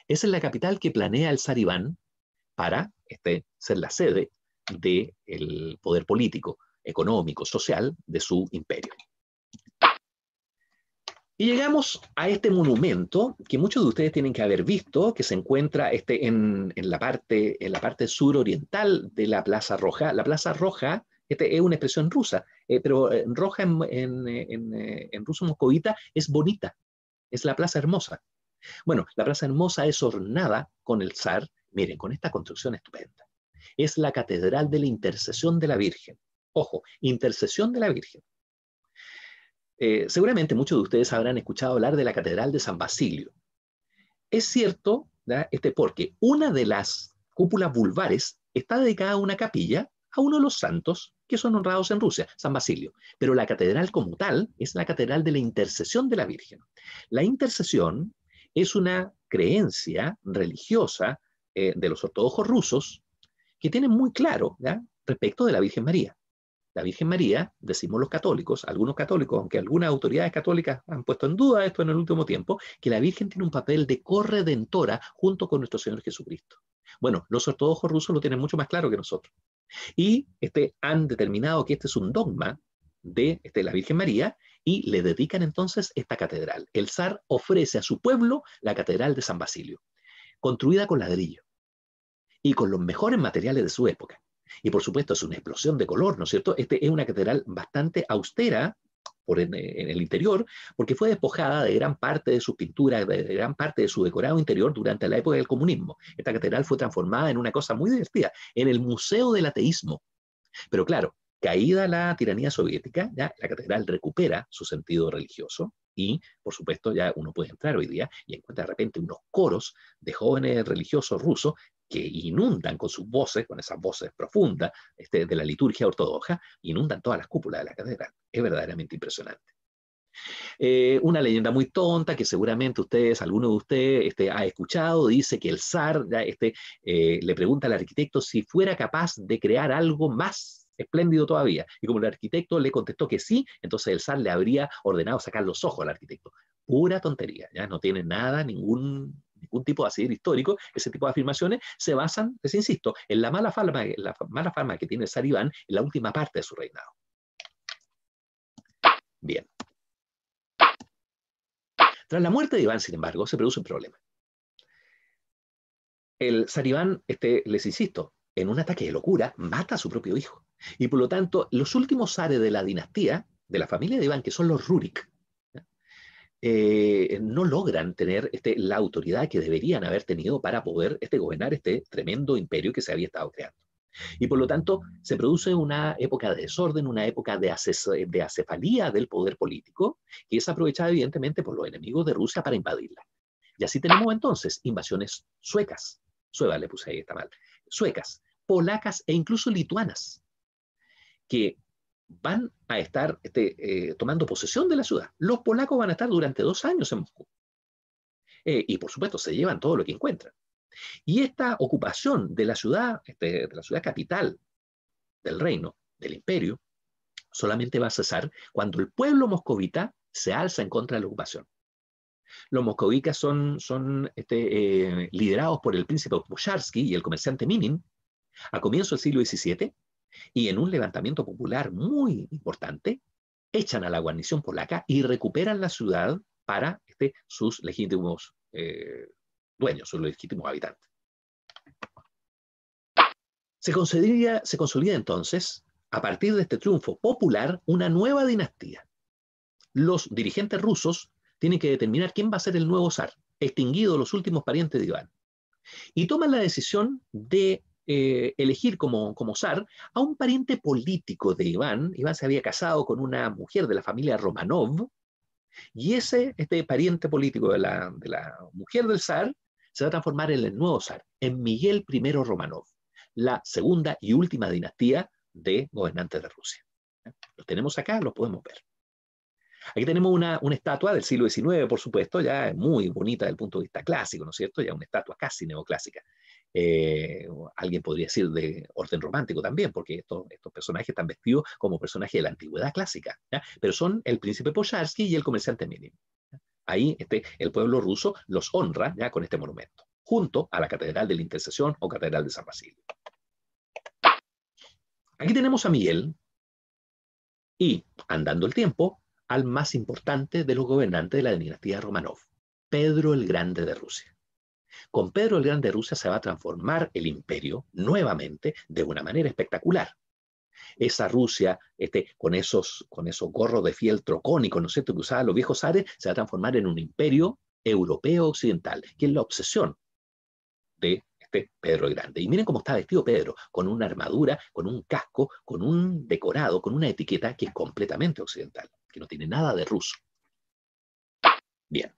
Esa es la capital que planea el zar para este, ser la sede del poder político, económico, social de su imperio. Y llegamos a este monumento que muchos de ustedes tienen que haber visto, que se encuentra este, en, la parte, en la parte suroriental de la Plaza Roja. La Plaza Roja este es una expresión rusa, eh, pero eh, roja en, en, eh, en ruso moscovita es bonita, es la Plaza Hermosa. Bueno, la Plaza Hermosa es ornada con el zar, miren, con esta construcción estupenda. Es la Catedral de la Intercesión de la Virgen. Ojo, Intercesión de la Virgen. Eh, seguramente muchos de ustedes habrán escuchado hablar de la Catedral de San Basilio. Es cierto, este, porque una de las cúpulas vulvares está dedicada a una capilla, a uno de los santos que son honrados en Rusia, San Basilio. Pero la catedral como tal es la catedral de la intercesión de la Virgen. La intercesión es una creencia religiosa eh, de los ortodoxos rusos que tienen muy claro respecto de la Virgen María la Virgen María, decimos los católicos, algunos católicos, aunque algunas autoridades católicas han puesto en duda esto en el último tiempo, que la Virgen tiene un papel de corredentora junto con nuestro Señor Jesucristo. Bueno, los ortodoxos rusos lo tienen mucho más claro que nosotros. Y este, han determinado que este es un dogma de este, la Virgen María y le dedican entonces esta catedral. El zar ofrece a su pueblo la catedral de San Basilio, construida con ladrillo y con los mejores materiales de su época. Y por supuesto, es una explosión de color, ¿no es cierto? Este es una catedral bastante austera, por en, el interior, porque fue despojada de gran parte de su pintura, de, gran parte de su decorado interior durante la época del comunismo. Esta catedral fue transformada en una cosa muy divertida, en el Museo del Ateísmo. Pero claro, caída la tiranía soviética, ya la catedral recupera su sentido religioso y, por supuesto, ya uno puede entrar hoy día y encuentra de repente unos coros de jóvenes religiosos rusos que inundan con sus voces, con esas voces profundas este, de la liturgia ortodoxa, inundan todas las cúpulas de la catedral. Es verdaderamente impresionante. Eh, una leyenda muy tonta que seguramente ustedes, alguno de ustedes, este, ha escuchado, dice que el zar este, eh, le pregunta al arquitecto si fuera capaz de crear algo más espléndido todavía. Y como el arquitecto le contestó que sí, entonces el zar le habría ordenado sacar los ojos al arquitecto. Pura tontería, ya no tiene nada, ningún ningún tipo de asidero histórico, ese tipo de afirmaciones se basan, les insisto, en la mala fama, la mala que tiene Saribán en la última parte de su reinado. Bien. Tras la muerte de Iván, sin embargo, se produce un problema. El Sariván, este, les insisto, en un ataque de locura, mata a su propio hijo. Y por lo tanto, los últimos zares de la dinastía, de la familia de Iván, que son los Rurik, eh, no logran tener este, la autoridad que deberían haber tenido para poder este, gobernar este tremendo imperio que se había estado creando. Y por lo tanto, se produce una época de desorden, una época de, de acefalía del poder político, que es aprovechada evidentemente por los enemigos de Rusia para invadirla. Y así tenemos entonces invasiones suecas, sueva le puse ahí, está mal, suecas, polacas e incluso lituanas, que van a estar este, eh, tomando posesión de la ciudad. Los polacos van a estar durante dos años en Moscú. Eh, y por supuesto, se llevan todo lo que encuentran. Y esta ocupación de la ciudad, este, de la ciudad capital del reino, del imperio, solamente va a cesar cuando el pueblo moscovita se alza en contra de la ocupación. Los moscovitas son, este, eh, liderados por el príncipe Pusharsky y el comerciante Minin a comienzos del siglo XVII y en un levantamiento popular muy importante, echan a la guarnición polaca y recuperan la ciudad para este, sus legítimos eh, dueños, sus legítimos habitantes. Se, consolida entonces, a partir de este triunfo popular, una nueva dinastía. Los dirigentes rusos tienen que determinar quién va a ser el nuevo zar, extinguido los últimos parientes de Iván. Y toman la decisión de eh, elegir como, zar a un pariente político de Iván. Iván se había casado con una mujer de la familia Romanov, y ese, este pariente político de la, mujer del zar se va a transformar en el nuevo zar, en Miguel I Romanov, la segunda y última dinastía de gobernantes de Rusia. Lo tenemos acá, lo podemos ver. Aquí tenemos una, una, estatua del siglo XIX, por supuesto, ya muy bonita desde el punto de vista clásico, ¿no es cierto? Ya una estatua casi neoclásica, eh, alguien podría decir de orden romántico también, porque estos, personajes están vestidos como personajes de la antigüedad clásica, pero son el príncipe Pocharsky y el comerciante mínimo. Ahí este, el pueblo ruso los honra ¿ya? con este monumento, junto a la Catedral de la Intercesión o Catedral de San Basilio. Aquí tenemos a Miguel y, andando el tiempo, al más importante de los gobernantes de la dinastía Romanov, Pedro el Grande de Rusia. Con Pedro el Grande Rusia se va a transformar el imperio nuevamente de una manera espectacular. Esa Rusia, este, con, esos, con gorros de fiel trocónico ¿no es cierto?, que usaban los viejos zares, se va a transformar en un imperio europeo occidental, que es la obsesión de este, Pedro el Grande. Y miren cómo está vestido Pedro, con una armadura, con un casco, con un decorado, con una etiqueta que es completamente occidental, que no tiene nada de ruso. Bien.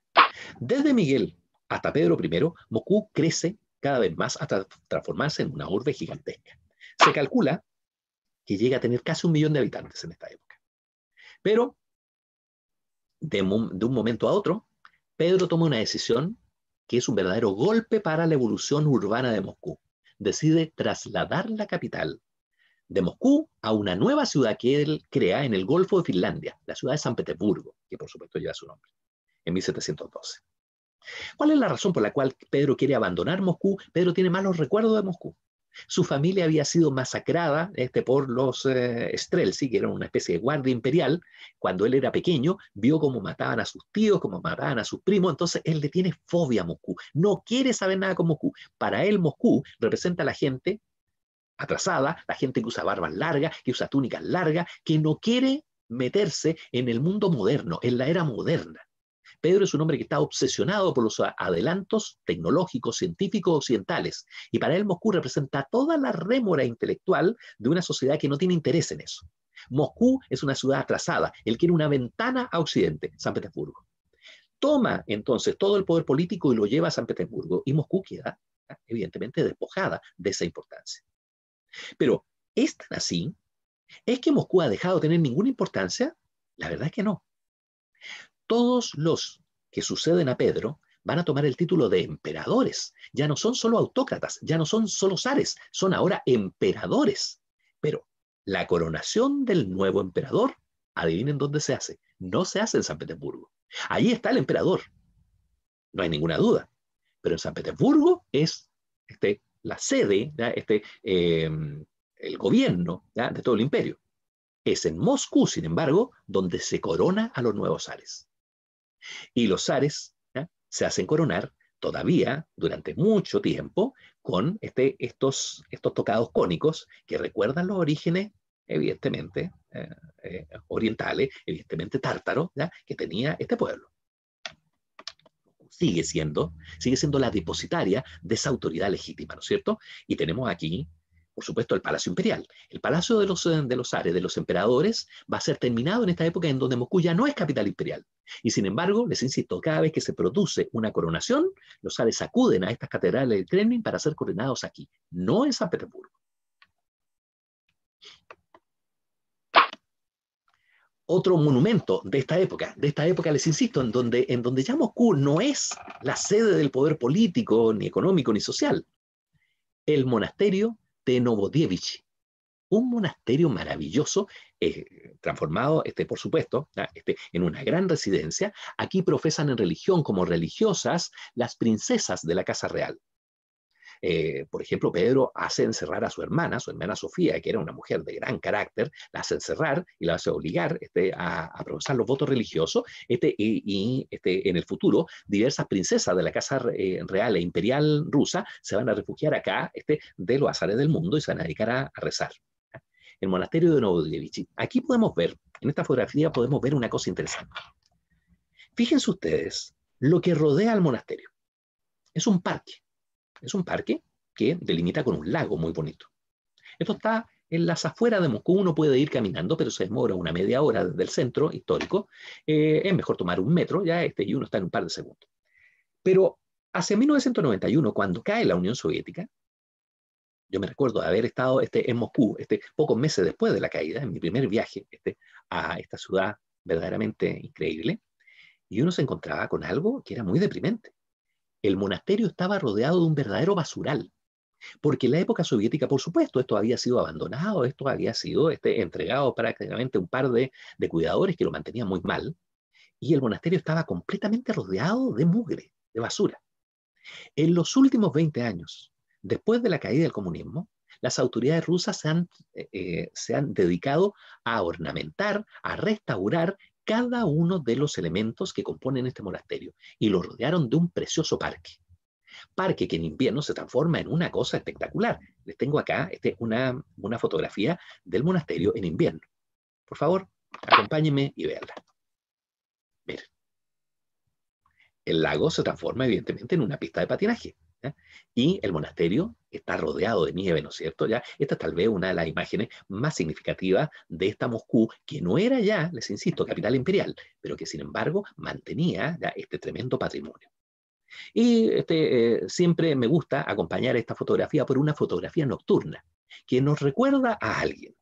Desde Miguel hasta Pedro I, Moscú crece cada vez más hasta transformarse en una urbe gigantesca. Se calcula que llega a tener casi un millón de habitantes en esta época. Pero, de, un momento a otro, Pedro toma una decisión que es un verdadero golpe para la evolución urbana de Moscú. Decide trasladar la capital de Moscú a una nueva ciudad que él crea en el Golfo de Finlandia, la ciudad de San Petersburgo, que por supuesto lleva su nombre, en 1712. ¿Cuál es la razón por la cual Pedro quiere abandonar Moscú? Pedro tiene malos recuerdos de Moscú. Su familia había sido masacrada este, por los eh, que eran una especie de guardia imperial. Cuando él era pequeño, vio cómo mataban a sus tíos, cómo mataban a sus primos. Entonces, él le tiene fobia a Moscú. No quiere saber nada con Moscú. Para él, Moscú representa a la gente atrasada, la gente que usa barbas largas, que usa túnicas largas, que no quiere meterse en el mundo moderno, en la era moderna. Pedro es un hombre que está obsesionado por los adelantos tecnológicos, científicos, occidentales, y para él Moscú representa toda la rémora intelectual de una sociedad que no tiene interés en eso. Moscú es una ciudad atrasada, él quiere una ventana a Occidente, San Petersburgo. Toma entonces todo el poder político y lo lleva a San Petersburgo, y Moscú queda evidentemente despojada de esa importancia. Pero, ¿es tan así? ¿Es que Moscú ha dejado de tener ninguna importancia? La verdad es que no todos los que suceden a Pedro van a tomar el título de emperadores. Ya no son solo autócratas, ya no son solo zares, son ahora emperadores. Pero la coronación del nuevo emperador, adivinen dónde se hace, no se hace en San Petersburgo. Ahí está el emperador, no hay ninguna duda. Pero en San Petersburgo es este, la sede, este, eh, el gobierno de todo el imperio. Es en Moscú, sin embargo, donde se corona a los nuevos zares. Y los zares se hacen coronar todavía durante mucho tiempo con este, estos, tocados cónicos que recuerdan los orígenes, evidentemente, eh, eh, orientales, evidentemente tártaros, que tenía este pueblo. Sigue siendo, sigue siendo la depositaria de esa autoridad legítima, ¿no es cierto? Y tenemos aquí, por supuesto, el Palacio Imperial. El Palacio de los, de Ares, de los emperadores, va a ser terminado en esta época en donde Moscú ya no es capital imperial. Y sin embargo, les insisto, cada vez que se produce una coronación, los sales acuden a estas catedrales del Kremlin para ser coronados aquí, no en San Petersburgo. Otro monumento de esta época, de esta época les insisto, en donde, en donde ya Moscú no es la sede del poder político, ni económico, ni social, el monasterio de Novodievich, un monasterio maravilloso, eh, transformado, este, por supuesto, este, en una gran residencia. Aquí profesan en religión como religiosas las princesas de la Casa Real. Eh, por ejemplo, Pedro hace encerrar a su hermana, su hermana Sofía, que era una mujer de gran carácter, la hace encerrar y la hace obligar este, a, a, profesar los votos religiosos. Este, y, este, en el futuro, diversas princesas de la Casa eh, Real e Imperial rusa se van a refugiar acá este, de los azares del mundo y se van a dedicar a rezar el monasterio de Novodevichy. Aquí podemos ver, en esta fotografía podemos ver una cosa interesante. Fíjense ustedes lo que rodea al monasterio. Es un parque. Es un parque que delimita con un lago muy bonito. Esto está en las afueras de Moscú. Uno puede ir caminando, pero se demora una media hora desde el centro histórico. Eh, es mejor tomar un metro, ya este y uno está en un par de segundos. Pero hacia 1991, cuando cae la Unión Soviética, yo me recuerdo haber estado este, en Moscú este, pocos meses después de la caída, en mi primer viaje este, a esta ciudad verdaderamente increíble, y uno se encontraba con algo que era muy deprimente. El monasterio estaba rodeado de un verdadero basural, porque en la época soviética, por supuesto, esto había sido abandonado, esto había sido este, entregado prácticamente a un par de, de cuidadores que lo mantenían muy mal, y el monasterio estaba completamente rodeado de mugre, de basura. En los últimos 20 años, Después de la caída del comunismo, las autoridades rusas eh, eh, se han, dedicado a ornamentar, a restaurar cada uno de los elementos que componen este monasterio y lo rodearon de un precioso parque. Parque que en invierno se transforma en una cosa espectacular. Les tengo acá este, una, una fotografía del monasterio en invierno. Por favor, acompáñenme y veanla. Miren. El lago se transforma evidentemente en una pista de patinaje. Y el monasterio está rodeado de nieve, ¿no es cierto? ¿ya? Esta es tal vez una de las imágenes más significativas de esta Moscú, que no era ya, les insisto, capital imperial, pero que sin embargo mantenía este tremendo patrimonio. Y este, eh, siempre me gusta acompañar esta fotografía por una fotografía nocturna, que nos recuerda a alguien.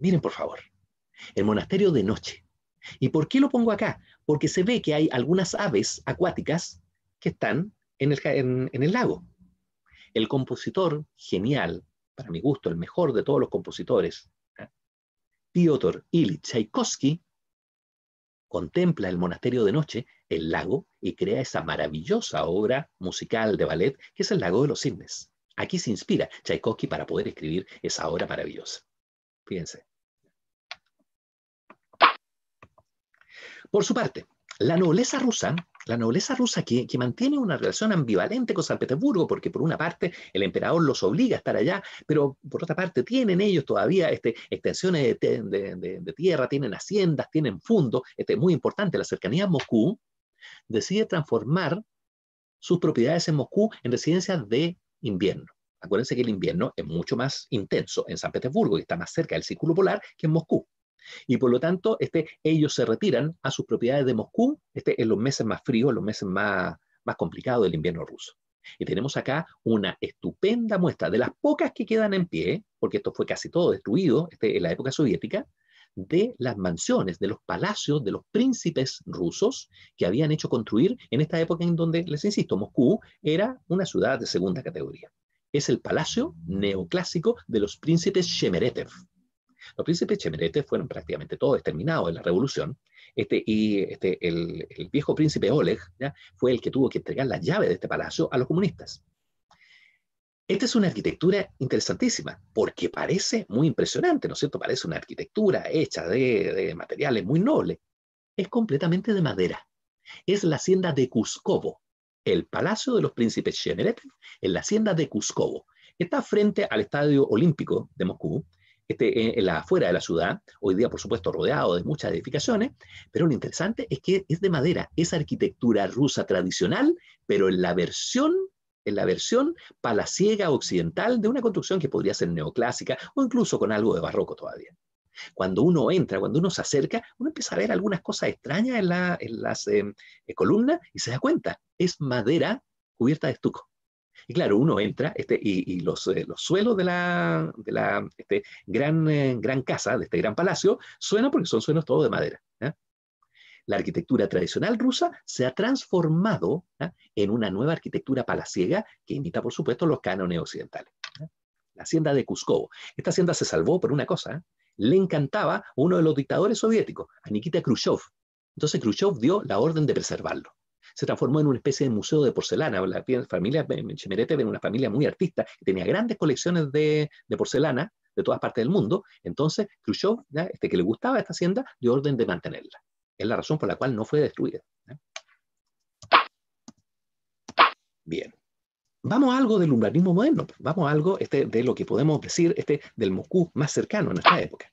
Miren, por favor, el monasterio de noche. ¿Y por qué lo pongo acá? Porque se ve que hay algunas aves acuáticas que están en el, lago. El compositor genial, para mi gusto, el mejor de todos los compositores, ¿eh? Piotr Ilyich Tchaikovsky, contempla el monasterio de noche, el lago, y crea esa maravillosa obra musical de ballet que es el lago de los cisnes. Aquí se inspira Tchaikovsky para poder escribir esa obra maravillosa. Fíjense. Por su parte, la nobleza rusa la nobleza rusa que, mantiene una relación ambivalente con San Petersburgo, porque por una parte el emperador los obliga a estar allá, pero por otra parte tienen ellos todavía este, extensiones de, tierra, tienen haciendas, tienen fondos, este, muy importante, la cercanía a Moscú, decide transformar sus propiedades en Moscú en residencias de invierno. Acuérdense que el invierno es mucho más intenso en San Petersburgo, y está más cerca del círculo polar, que en Moscú. Y por lo tanto, este, ellos se retiran a sus propiedades de Moscú este, en los meses más fríos, en los meses más, complicados del invierno ruso. Y tenemos acá una estupenda muestra de las pocas que quedan en pie, porque esto fue casi todo destruido este, en la época soviética, de las mansiones, de los palacios, de los príncipes rusos que habían hecho construir en esta época en donde, les insisto, Moscú era una ciudad de segunda categoría. Es el palacio neoclásico de los príncipes Shemeretev, los príncipes chemeretes fueron prácticamente todos exterminados en la revolución. Este, y este, el, viejo príncipe Oleg ¿ya? fue el que tuvo que entregar la llave de este palacio a los comunistas. Esta es una arquitectura interesantísima, porque parece muy impresionante, ¿no es cierto? Parece una arquitectura hecha de, materiales muy nobles. Es completamente de madera. Es la hacienda de Cuscovo, el Palacio de los Príncipes chemeretes, en la hacienda de Cuscovo. Está frente al Estadio Olímpico de Moscú, en la afuera de la ciudad, hoy día por supuesto rodeado de muchas edificaciones, pero lo interesante es que es de madera, es arquitectura rusa tradicional, pero en la versión en la versión palaciega occidental de una construcción que podría ser neoclásica o incluso con algo de barroco todavía. Cuando uno entra, cuando uno se acerca, uno empieza a ver algunas cosas extrañas en, las em, eh, columnas y se da cuenta, es madera cubierta de estuco. Y claro, uno entra este, y, eh, los, suelos de la, este, gran, eh, gran casa, de este gran palacio, suenan porque son suelos todos de madera. La arquitectura tradicional rusa se ha transformado en una nueva arquitectura palaciega que imita, por supuesto, los cánones occidentales. La hacienda de Kuskovo. Esta hacienda se salvó por una cosa. ¿eh? Le encantaba uno de los dictadores soviéticos, a Nikita Khrushchev. Entonces Khrushchev dio la orden de preservarlo se transformó en una especie de museo de porcelana. La familia Chimerete era una familia muy artista, tenía grandes colecciones de, porcelana de todas partes del mundo. Entonces, Khrushchev, este, que le gustaba esta hacienda, dio orden de mantenerla. Es la razón por la cual no fue destruida. Bien. Vamos a algo del urbanismo moderno, pues. vamos a algo este, de lo que podemos decir este, del Moscú más cercano en esta época.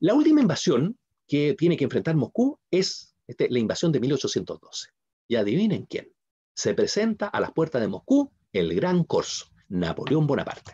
La última invasión que tiene que enfrentar Moscú es la invasión de 1812. Y adivinen quién. Se presenta a las puertas de Moscú el gran corso, Napoleón Bonaparte.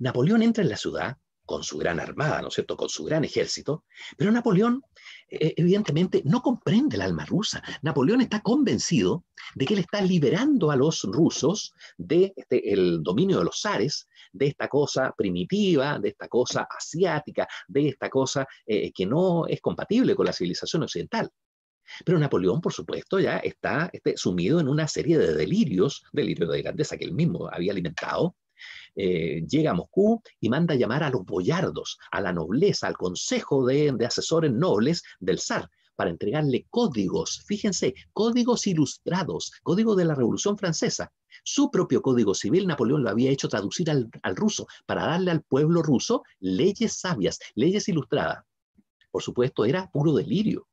Napoleón entra en la ciudad con su gran armada, ¿no es cierto?, con su gran ejército, pero Napoleón eh, evidentemente no comprende el alma rusa. Napoleón está convencido de que él está liberando a los rusos del de este, dominio de los zares, de esta cosa primitiva, de esta cosa asiática, de esta cosa eh, que no es compatible con la civilización occidental. Pero Napoleón, por supuesto, ya está este, sumido en una serie de delirios, delirios de grandeza que él mismo había alimentado. Eh, llega a Moscú y manda llamar a los boyardos, a la nobleza, al consejo de, asesores nobles del zar, para entregarle códigos, fíjense, códigos ilustrados, código de la Revolución Francesa. Su propio código civil, Napoleón lo había hecho traducir al ruso para darle al pueblo ruso leyes sabias, leyes ilustradas. Por supuesto, era puro delirio.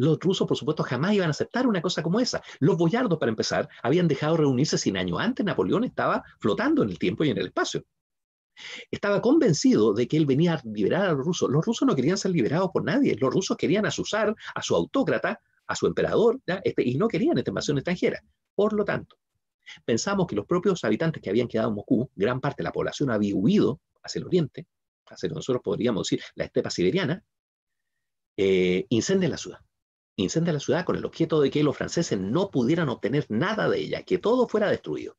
Los rusos, por supuesto, jamás iban a aceptar una cosa como esa. Los boyardos, para empezar, habían dejado reunirse sin años antes. Napoleón estaba flotando en el tiempo y en el espacio. Estaba convencido de que él venía a liberar a los rusos. Los rusos no querían ser liberados por nadie. Los rusos querían asusar a su autócrata, a su emperador, este, y no querían esta invasión extranjera. Por lo tanto, pensamos que los propios habitantes que habían quedado en Moscú, gran parte de la población había huido hacia el oriente, hacia lo que nosotros podríamos decir la estepa siberiana, eh, la ciudad incendia la ciudad con el objeto de que los franceses no pudieran obtener nada de ella, que todo fuera destruido.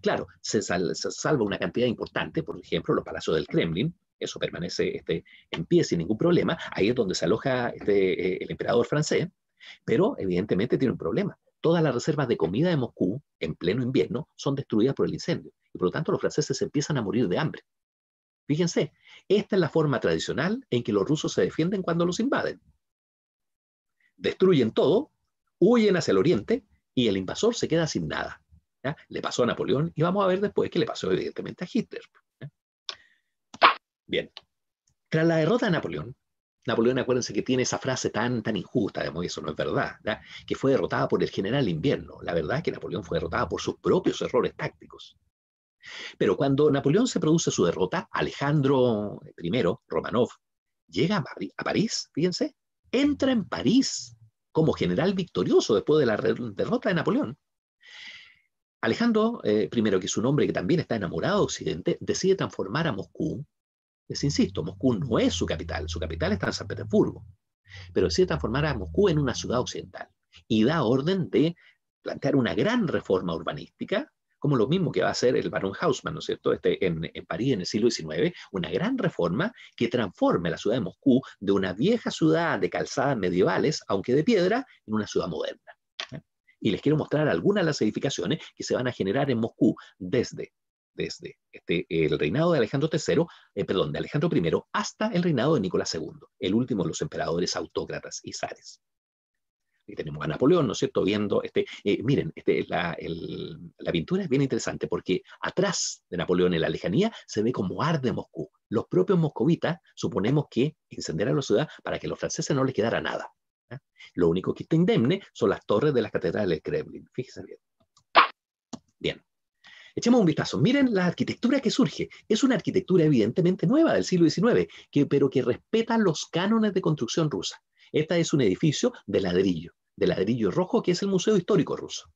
Claro, se, salva una cantidad importante, por ejemplo, los palacios del Kremlin, eso permanece este, en pie sin ningún problema, ahí es donde se aloja este, eh, el emperador francés, pero evidentemente tiene un problema. Todas las reservas de comida de Moscú, en pleno invierno, son destruidas por el incendio, y por lo tanto los franceses empiezan a morir de hambre. Fíjense, esta es la forma tradicional en que los rusos se defienden cuando los invaden destruyen todo, huyen hacia el oriente y el invasor se queda sin nada. Le pasó a Napoleón y vamos a ver después qué le pasó evidentemente a Hitler. Bien, tras la derrota de Napoleón, Napoleón, acuérdense que tiene esa frase tan, tan injusta, digamos, eso no es verdad, que fue derrotada por el general invierno. La verdad es que Napoleón fue derrotada por sus propios errores tácticos. Pero cuando Napoleón se produce su derrota, Alejandro I, Romanov, llega a París, fíjense, entra en París como general victorioso después de la derrota de Napoleón. Alejandro eh, primero que es un hombre que también está enamorado de Occidente, decide transformar a Moscú. Les insisto, Moscú no es su capital, su capital está en San Petersburgo, pero decide transformar a Moscú en una ciudad occidental y da orden de plantear una gran reforma urbanística como lo mismo que va a hacer el Baron Haussmann ¿no es cierto?, este, en, París en el siglo XIX, una gran reforma que transforme la ciudad de Moscú de una vieja ciudad de calzadas medievales, aunque de piedra, en una ciudad moderna. ¿eh? Y les quiero mostrar algunas de las edificaciones que se van a generar en Moscú desde desde este, el reinado de Alejandro III, eh, perdón, de Alejandro I hasta el reinado de Nicolás II, el último de los emperadores autócratas y zares. Aquí tenemos a Napoleón, ¿no es cierto?, viendo, este, eh, miren, este, la, pintura es bien interesante porque atrás de Napoleón, en la lejanía, se ve como arde Moscú. Los propios moscovitas suponemos que incendiaron la ciudad para que a los franceses no les quedara nada. Lo único que está indemne son las torres de las catedrales del Kremlin. Fíjense bien. Bien. Echemos un vistazo. Miren la arquitectura que surge. Es una arquitectura evidentemente nueva del siglo XIX, que, pero que respeta los cánones de construcción rusa. Este es un edificio de ladrillo, de ladrillo rojo, que es el Museo Histórico Ruso.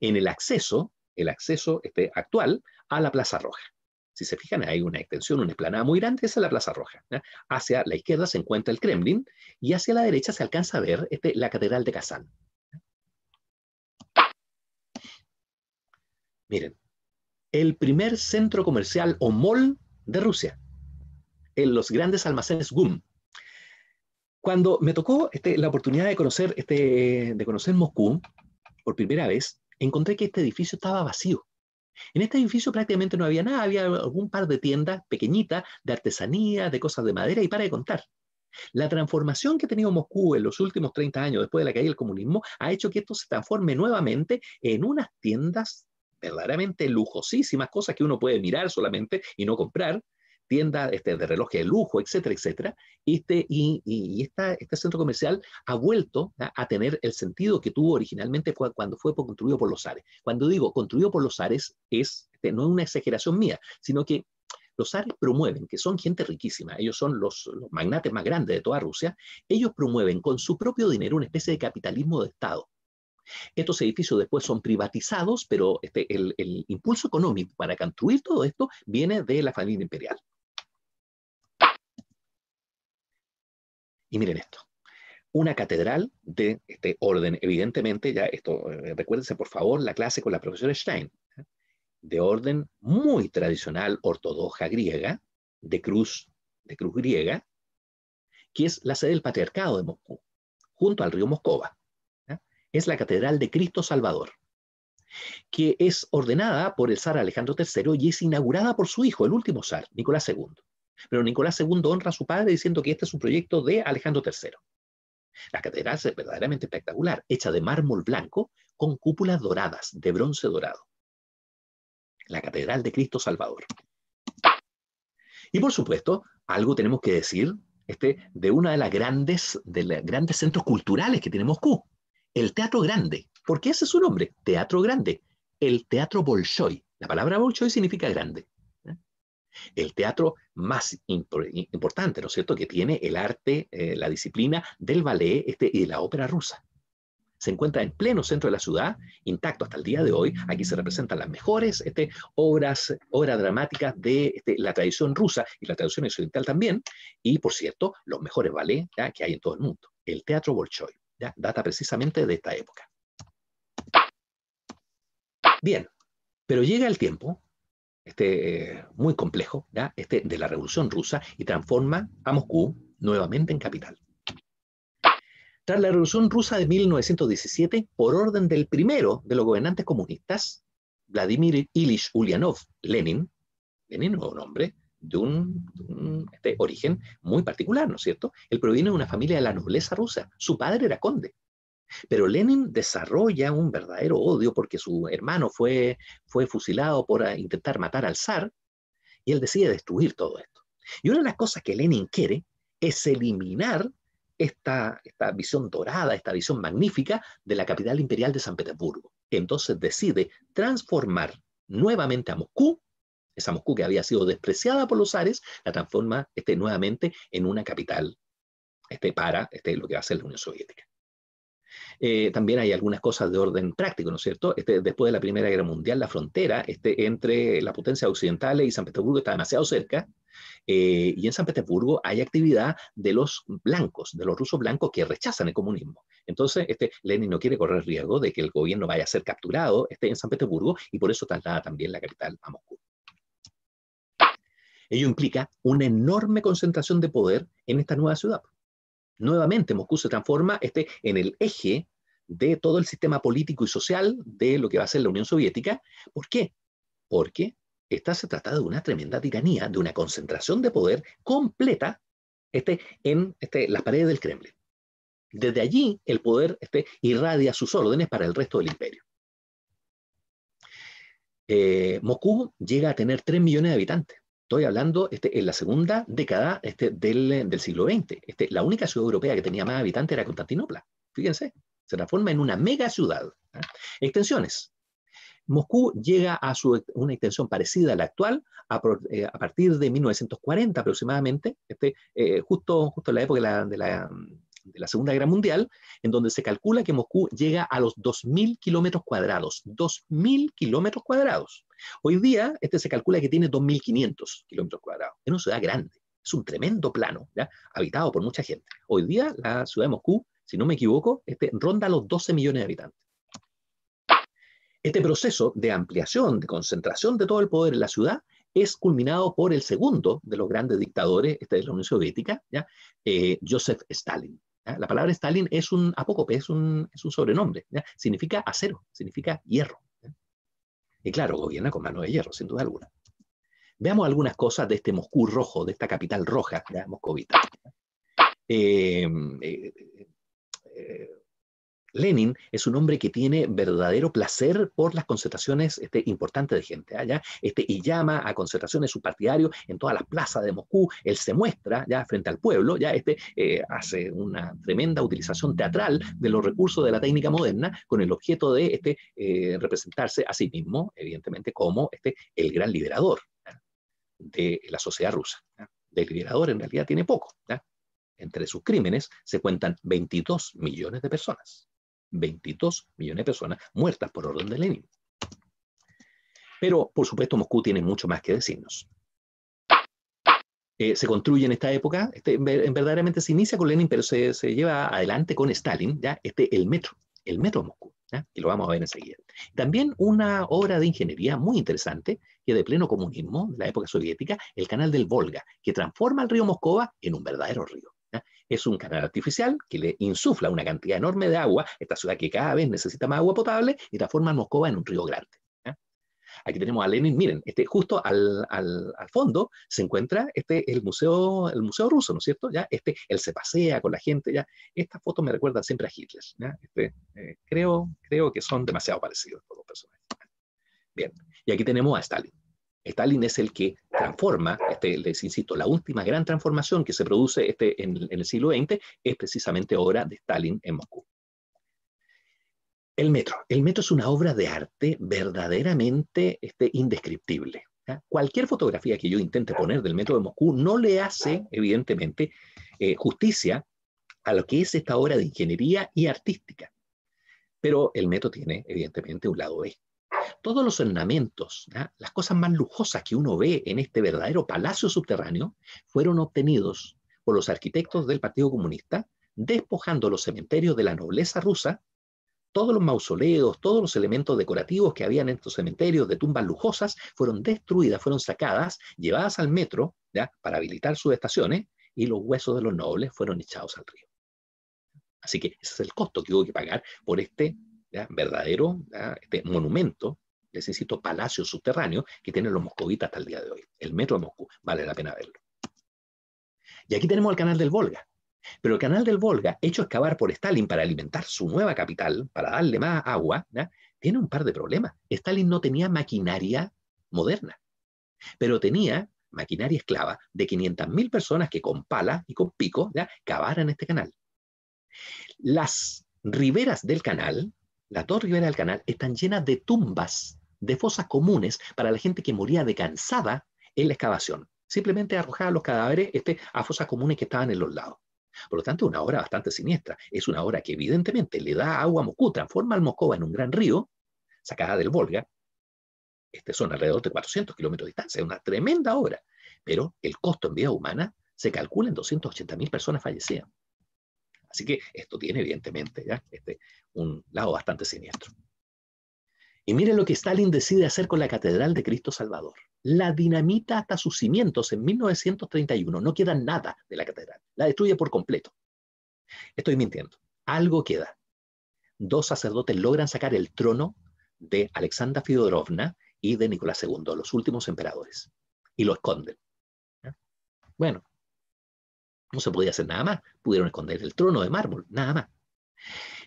En el acceso, el acceso este, actual a la Plaza Roja. Si se fijan, hay una extensión, una esplanada muy grande, esa es la Plaza Roja. Hacia la izquierda se encuentra el Kremlin y hacia la derecha se alcanza a ver este, la Catedral de Kazán. Miren, el primer centro comercial o mall de Rusia, en los grandes almacenes GUM, cuando me tocó este, la oportunidad de conocer, este, de conocer Moscú por primera vez, encontré que este edificio estaba vacío. En este edificio prácticamente no había nada, había algún par de tiendas pequeñitas de artesanía, de cosas de madera y para de contar. La transformación que ha tenido Moscú en los últimos 30 años después de la caída del comunismo ha hecho que esto se transforme nuevamente en unas tiendas verdaderamente lujosísimas, cosas que uno puede mirar solamente y no comprar, tienda este, de relojes de lujo, etcétera, etcétera. Este, y, esta, este centro comercial ha vuelto a, tener el sentido que tuvo originalmente cuando fue construido por los Ares. Cuando digo construido por los Ares, es, este, no es una exageración mía, sino que los Ares promueven, que son gente riquísima, ellos son los, magnates más grandes de toda Rusia, ellos promueven con su propio dinero una especie de capitalismo de Estado. Estos edificios después son privatizados, pero este, el impulso económico para construir todo esto viene de la familia imperial. Y miren esto, una catedral de este orden, evidentemente, ya esto, eh, recuérdense por favor la clase con la profesora Stein, ¿eh? de orden muy tradicional, ortodoxa griega, de cruz, de cruz griega, que es la sede del patriarcado de Moscú, junto al río Moscova. ¿eh? Es la catedral de Cristo Salvador que es ordenada por el zar Alejandro III y es inaugurada por su hijo, el último zar, Nicolás II. Pero Nicolás II honra a su padre diciendo que este es un proyecto de Alejandro III. La catedral es verdaderamente espectacular, hecha de mármol blanco con cúpulas doradas, de bronce dorado. La Catedral de Cristo Salvador. Y por supuesto, algo tenemos que decir este, de una de, las grandes, de los grandes centros culturales que tiene Moscú, el Teatro Grande. ¿Por qué ese es su nombre? Teatro Grande. El Teatro Bolshoi. La palabra Bolshoi significa grande el teatro más importante, ¿no es cierto?, que tiene el arte, eh, la disciplina del ballet este, y de la ópera rusa. Se encuentra en pleno centro de la ciudad, intacto hasta el día de hoy. Aquí se representan las mejores este, obras, dramáticas de este, la tradición rusa y la tradición occidental también. Y, por cierto, los mejores ballet que hay en todo el mundo. El Teatro Bolshoi data precisamente de esta época. Bien, pero llega el tiempo este eh, muy complejo, este de la Revolución Rusa, y transforma a Moscú nuevamente en capital. Tras la Revolución Rusa de 1917, por orden del primero de los gobernantes comunistas, Vladimir Ilich Ulyanov Lenin, Lenin un hombre de un, de un este, origen muy particular, ¿no es cierto? Él proviene de una familia de la nobleza rusa. Su padre era conde. Pero Lenin desarrolla un verdadero odio porque su hermano fue, fue fusilado por ah, intentar matar al zar y él decide destruir todo esto. Y una de las cosas que Lenin quiere es eliminar esta, visión dorada, esta visión magnífica de la capital imperial de San Petersburgo. Entonces decide transformar nuevamente a Moscú, esa Moscú que había sido despreciada por los zares, la transforma este, nuevamente en una capital este, para este, lo que va a ser la Unión Soviética. Eh, también hay algunas cosas de orden práctico, ¿no es cierto? Este, después de la Primera Guerra Mundial, la frontera este, entre la potencia occidental y San Petersburgo está demasiado cerca, eh, y en San Petersburgo hay actividad de los blancos, de los rusos blancos que rechazan el comunismo. Entonces, este, Lenin no quiere correr riesgo de que el gobierno vaya a ser capturado este, en San Petersburgo y por eso traslada también la capital a Moscú. Ello implica una enorme concentración de poder en esta nueva ciudad. Nuevamente, Moscú se transforma este, en el eje de todo el sistema político y social de lo que va a ser la Unión Soviética. ¿Por qué? Porque esta se trata de una tremenda tiranía, de una concentración de poder completa este, en este, las paredes del Kremlin. Desde allí el poder este, irradia sus órdenes para el resto del imperio. Eh, Moscú llega a tener 3 millones de habitantes estoy hablando este, en la segunda década este, del, siglo XX. Este, la única ciudad europea que tenía más habitantes era Constantinopla. Fíjense, se transforma en una mega ciudad. ¿eh? Extensiones. Moscú llega a su, una extensión parecida a la actual a, eh, partir de 1940 aproximadamente, este, eh, justo, justo en la época de la, de la, Segunda Guerra Mundial, en donde se calcula que Moscú llega a los 2.000 kilómetros cuadrados. 2.000 kilómetros cuadrados. Hoy día, este se calcula que tiene 2.500 kilómetros cuadrados. Es una ciudad grande, es un tremendo plano, ¿ya? habitado por mucha gente. Hoy día, la ciudad de Moscú, si no me equivoco, este, ronda los 12 millones de habitantes. Este proceso de ampliación, de concentración de todo el poder en la ciudad, es culminado por el segundo de los grandes dictadores este, de la Unión Soviética, ¿ya? Eh, Joseph Stalin. La palabra Stalin es un apócope, es un, es un sobrenombre, significa acero, significa hierro. Y claro, gobierna con mano de hierro, sin duda alguna. Veamos algunas cosas de este Moscú rojo, de esta capital roja, la moscovita. eh, eh, eh Lenin es un hombre que tiene verdadero placer por las concentraciones este, importantes de gente, allá ¿ah? Este, y llama a concentraciones su partidario en todas las plazas de Moscú, él se muestra ya frente al pueblo, ya este, eh, hace una tremenda utilización teatral de los recursos de la técnica moderna con el objeto de este, eh, representarse a sí mismo, evidentemente, como este, el gran liberador de la sociedad rusa. Ah. El De liberador en realidad tiene poco. Entre sus crímenes se cuentan 22 millones de personas. 22 millones de personas muertas por orden de Lenin. Pero, por supuesto, Moscú tiene mucho más que decirnos. Eh, se construye en esta época, este, verdaderamente se inicia con Lenin, pero se, se, lleva adelante con Stalin, ¿ya? Este, el metro, el metro de Moscú, Y lo vamos a ver enseguida. También una obra de ingeniería muy interesante, que de pleno comunismo, de la época soviética, el canal del Volga, que transforma el río Moscova en un verdadero río es un canal artificial que le insufla una cantidad enorme de agua, esta ciudad que cada vez necesita más agua potable, y transforma a Moscova en un río grande. Aquí tenemos a Lenin, miren, este, justo al, fondo se encuentra este, el, museo, el museo ruso, ¿no es cierto? ¿Ya? Este, él se pasea con la gente, ¿ya? esta foto me recuerdan siempre a Hitler, Este, eh, creo, creo que son demasiado parecidos los dos personajes. Bien, y aquí tenemos a Stalin. Stalin es el que transforma, este, les insisto, la última gran transformación que se produce este, en, el siglo XX es precisamente obra de Stalin en Moscú. El metro. El metro es una obra de arte verdaderamente este, indescriptible. Cualquier fotografía que yo intente poner del metro de Moscú no le hace, evidentemente, eh, justicia a lo que es esta obra de ingeniería y artística. Pero el metro tiene, evidentemente, un lado este. Todos los ornamentos, las cosas más lujosas que uno ve en este verdadero palacio subterráneo, fueron obtenidos por los arquitectos del Partido Comunista, despojando los cementerios de la nobleza rusa, todos los mausoleos, todos los elementos decorativos que habían en estos cementerios de tumbas lujosas, fueron destruidas, fueron sacadas, llevadas al metro para habilitar sus estaciones, y los huesos de los nobles fueron echados al río. Así que ese es el costo que hubo que pagar por este verdadero este monumento, necesito palacio subterráneo que tienen los moscovitas hasta el día de hoy. El metro de Moscú, vale la pena verlo. Y aquí tenemos el canal del Volga. Pero el canal del Volga, hecho excavar por Stalin para alimentar su nueva capital, para darle más agua, tiene un par de problemas. Stalin no tenía maquinaria moderna, pero tenía maquinaria esclava de 500.000 personas que con pala y con pico cavaran este canal. Las riberas del canal la dos riberas del Canal están llenas de tumbas, de fosas comunes para la gente que moría de cansada en la excavación. Simplemente arrojaban los cadáveres este, a fosas comunes que estaban en los lados. Por lo tanto, una obra bastante siniestra. Es una obra que evidentemente le da agua a Moscú, transforma al Moscova en un gran río, sacada del Volga. Este son alrededor de 400 kilómetros de distancia. Es una tremenda obra. Pero el costo en vida humana se calcula en 280.000 personas fallecidas. Así que esto tiene evidentemente este, un lado bastante siniestro. Y miren lo que Stalin decide hacer con la Catedral de Cristo Salvador. La dinamita hasta sus cimientos en 1931. No queda nada de la catedral. La destruye por completo. Estoy mintiendo. Algo queda. Dos sacerdotes logran sacar el trono de Alexandra Fyodorovna y de Nicolás II, los últimos emperadores, y lo esconden. Bueno, no se podía hacer nada más. Pudieron esconder el trono de mármol, nada más.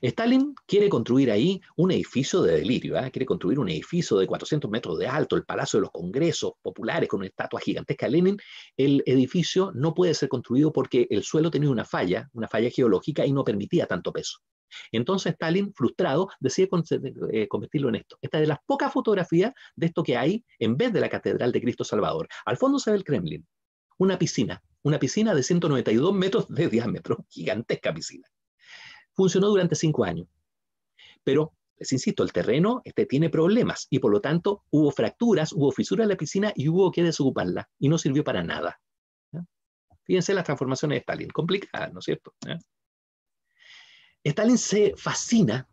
Stalin quiere construir ahí un edificio de delirio, ¿ah? quiere construir un edificio de 400 metros de alto, el Palacio de los Congresos Populares con una estatua gigantesca de Lenin. El edificio no puede ser construido porque el suelo tenía una falla, una falla geológica y no permitía tanto peso. Entonces Stalin, frustrado, decide eh, convertirlo en esto. Esta es de las pocas fotografías de esto que hay en vez de la Catedral de Cristo Salvador. Al fondo se ve el Kremlin, una piscina una piscina de 192 metros de diámetro, gigantesca piscina. Funcionó durante cinco años. Pero, les insisto, el terreno este, tiene problemas y por lo tanto hubo fracturas, hubo fisuras en la piscina y hubo que desocuparla y no sirvió para nada. Fíjense las transformaciones de Stalin, complicadas, ¿no es cierto? Stalin se fascina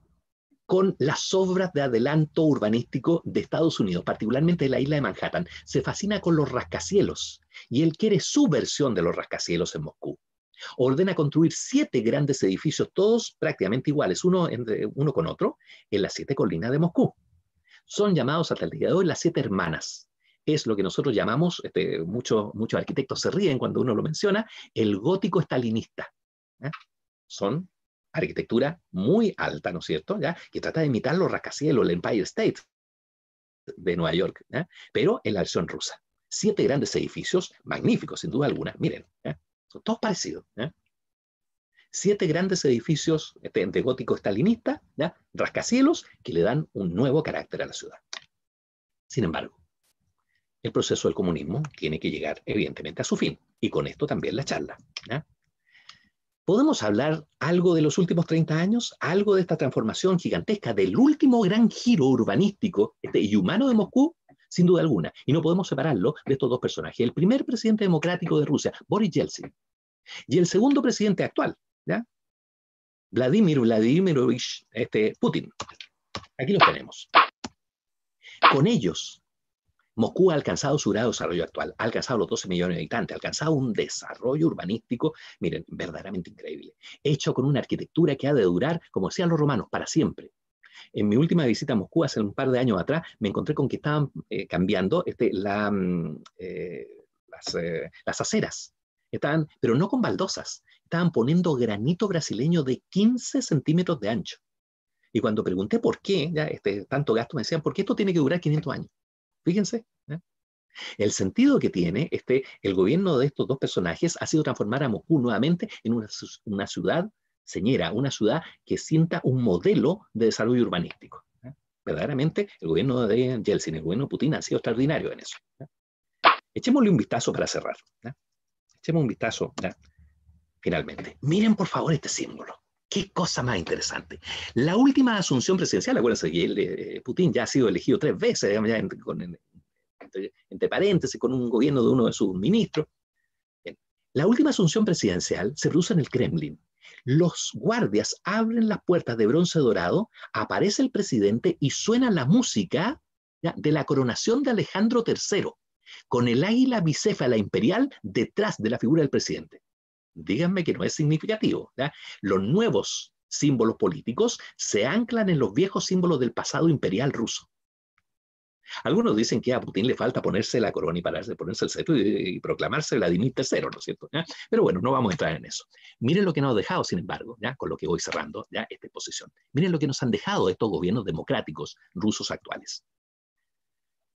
con las obras de adelanto urbanístico de Estados Unidos, particularmente de la isla de Manhattan. Se fascina con los rascacielos y él quiere su versión de los rascacielos en Moscú. Ordena construir siete grandes edificios, todos prácticamente iguales, uno, uno con otro, en las siete colinas de Moscú. Son llamados hasta el día de hoy las siete hermanas. Es lo que nosotros llamamos, este, muchos, muchos arquitectos se ríen cuando uno lo menciona, el gótico estalinista. ¿eh? Son arquitectura muy alta, ¿no es cierto? ¿Ya? Que trata de imitar los rascacielos, el Empire State de Nueva York, pero en la versión rusa. Siete grandes edificios, magníficos sin duda alguna, miren, son todos parecidos. Siete grandes edificios este, de, gótico estalinista, rascacielos, que le dan un nuevo carácter a la ciudad. Sin embargo, el proceso del comunismo tiene que llegar evidentemente a su fin, y con esto también la charla. ¿Podemos hablar algo de los últimos 30 años? ¿Algo de esta transformación gigantesca, del último gran giro urbanístico este, y humano de Moscú? Sin duda alguna. Y no podemos separarlo de estos dos personajes. El primer presidente democrático de Rusia, Boris Yeltsin, y el segundo presidente actual, Vladimir Vladimirovich este, Putin. Aquí los tenemos. Con ellos, Moscú ha alcanzado su grado de desarrollo actual, ha alcanzado los 12 millones de habitantes, ha alcanzado un desarrollo urbanístico, miren, verdaderamente increíble, hecho con una arquitectura que ha de durar, como decían los romanos, para siempre. En mi última visita a Moscú hace un par de años atrás, me encontré con que estaban eh, cambiando este, mm, eh, eh, las, aceras, estaban, pero no con baldosas, estaban poniendo granito brasileño de 15 centímetros de ancho. Y cuando pregunté por qué, ya este, tanto gasto, me decían, ¿por qué esto tiene que durar 500 años? Fíjense. ¿eh? El sentido que tiene este, el gobierno de estos dos personajes ha sido transformar a Moscú nuevamente en una, ciudad señera, una ciudad que sienta un modelo de desarrollo urbanístico. ¿eh? Verdaderamente, el gobierno de Yeltsin, el gobierno de Putin, ha sido extraordinario en eso. ¿eh? Echémosle un vistazo para cerrar. Echemos un vistazo, finalmente. Miren, por favor, este símbolo. Qué cosa más interesante. La última asunción presidencial, acuérdense que eh, Putin ya ha sido elegido tres veces, entre, paréntesis, con un gobierno de uno de sus ministros. La última asunción presidencial se produce en el Kremlin. Los guardias abren las puertas de bronce dorado, aparece el presidente y suena la música de la coronación de Alejandro III, con el águila bicéfala imperial detrás de la figura del presidente díganme que no es significativo. Los nuevos símbolos políticos se anclan en los viejos símbolos del pasado imperial ruso. Algunos dicen que a Putin le falta ponerse la corona y pararse, ponerse el cetro y, proclamarse Vladimir III, ¿no es cierto? Pero bueno, no vamos a entrar en eso. Miren lo que nos ha dejado, sin embargo, con lo que voy cerrando ya esta exposición. Miren lo que nos han dejado estos gobiernos democráticos rusos actuales.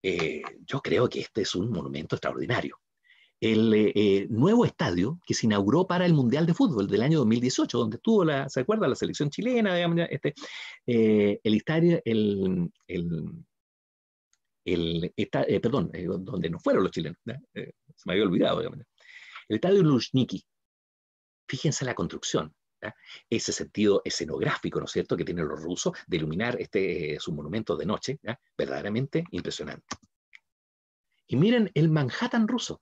Eh, yo creo que este es un monumento extraordinario el eh, eh, nuevo estadio que se inauguró para el Mundial de Fútbol del año 2018, donde estuvo, la, ¿se acuerda? La selección chilena, digamos, este, eh, el estadio, el, el, perdón, donde no fueron los chilenos, se me había olvidado, el estadio Lushniki. Fíjense la construcción, ese sentido escenográfico, ¿no es cierto?, que tienen los rusos de iluminar este, su monumento de noche, verdaderamente impresionante. Y miren el Manhattan ruso,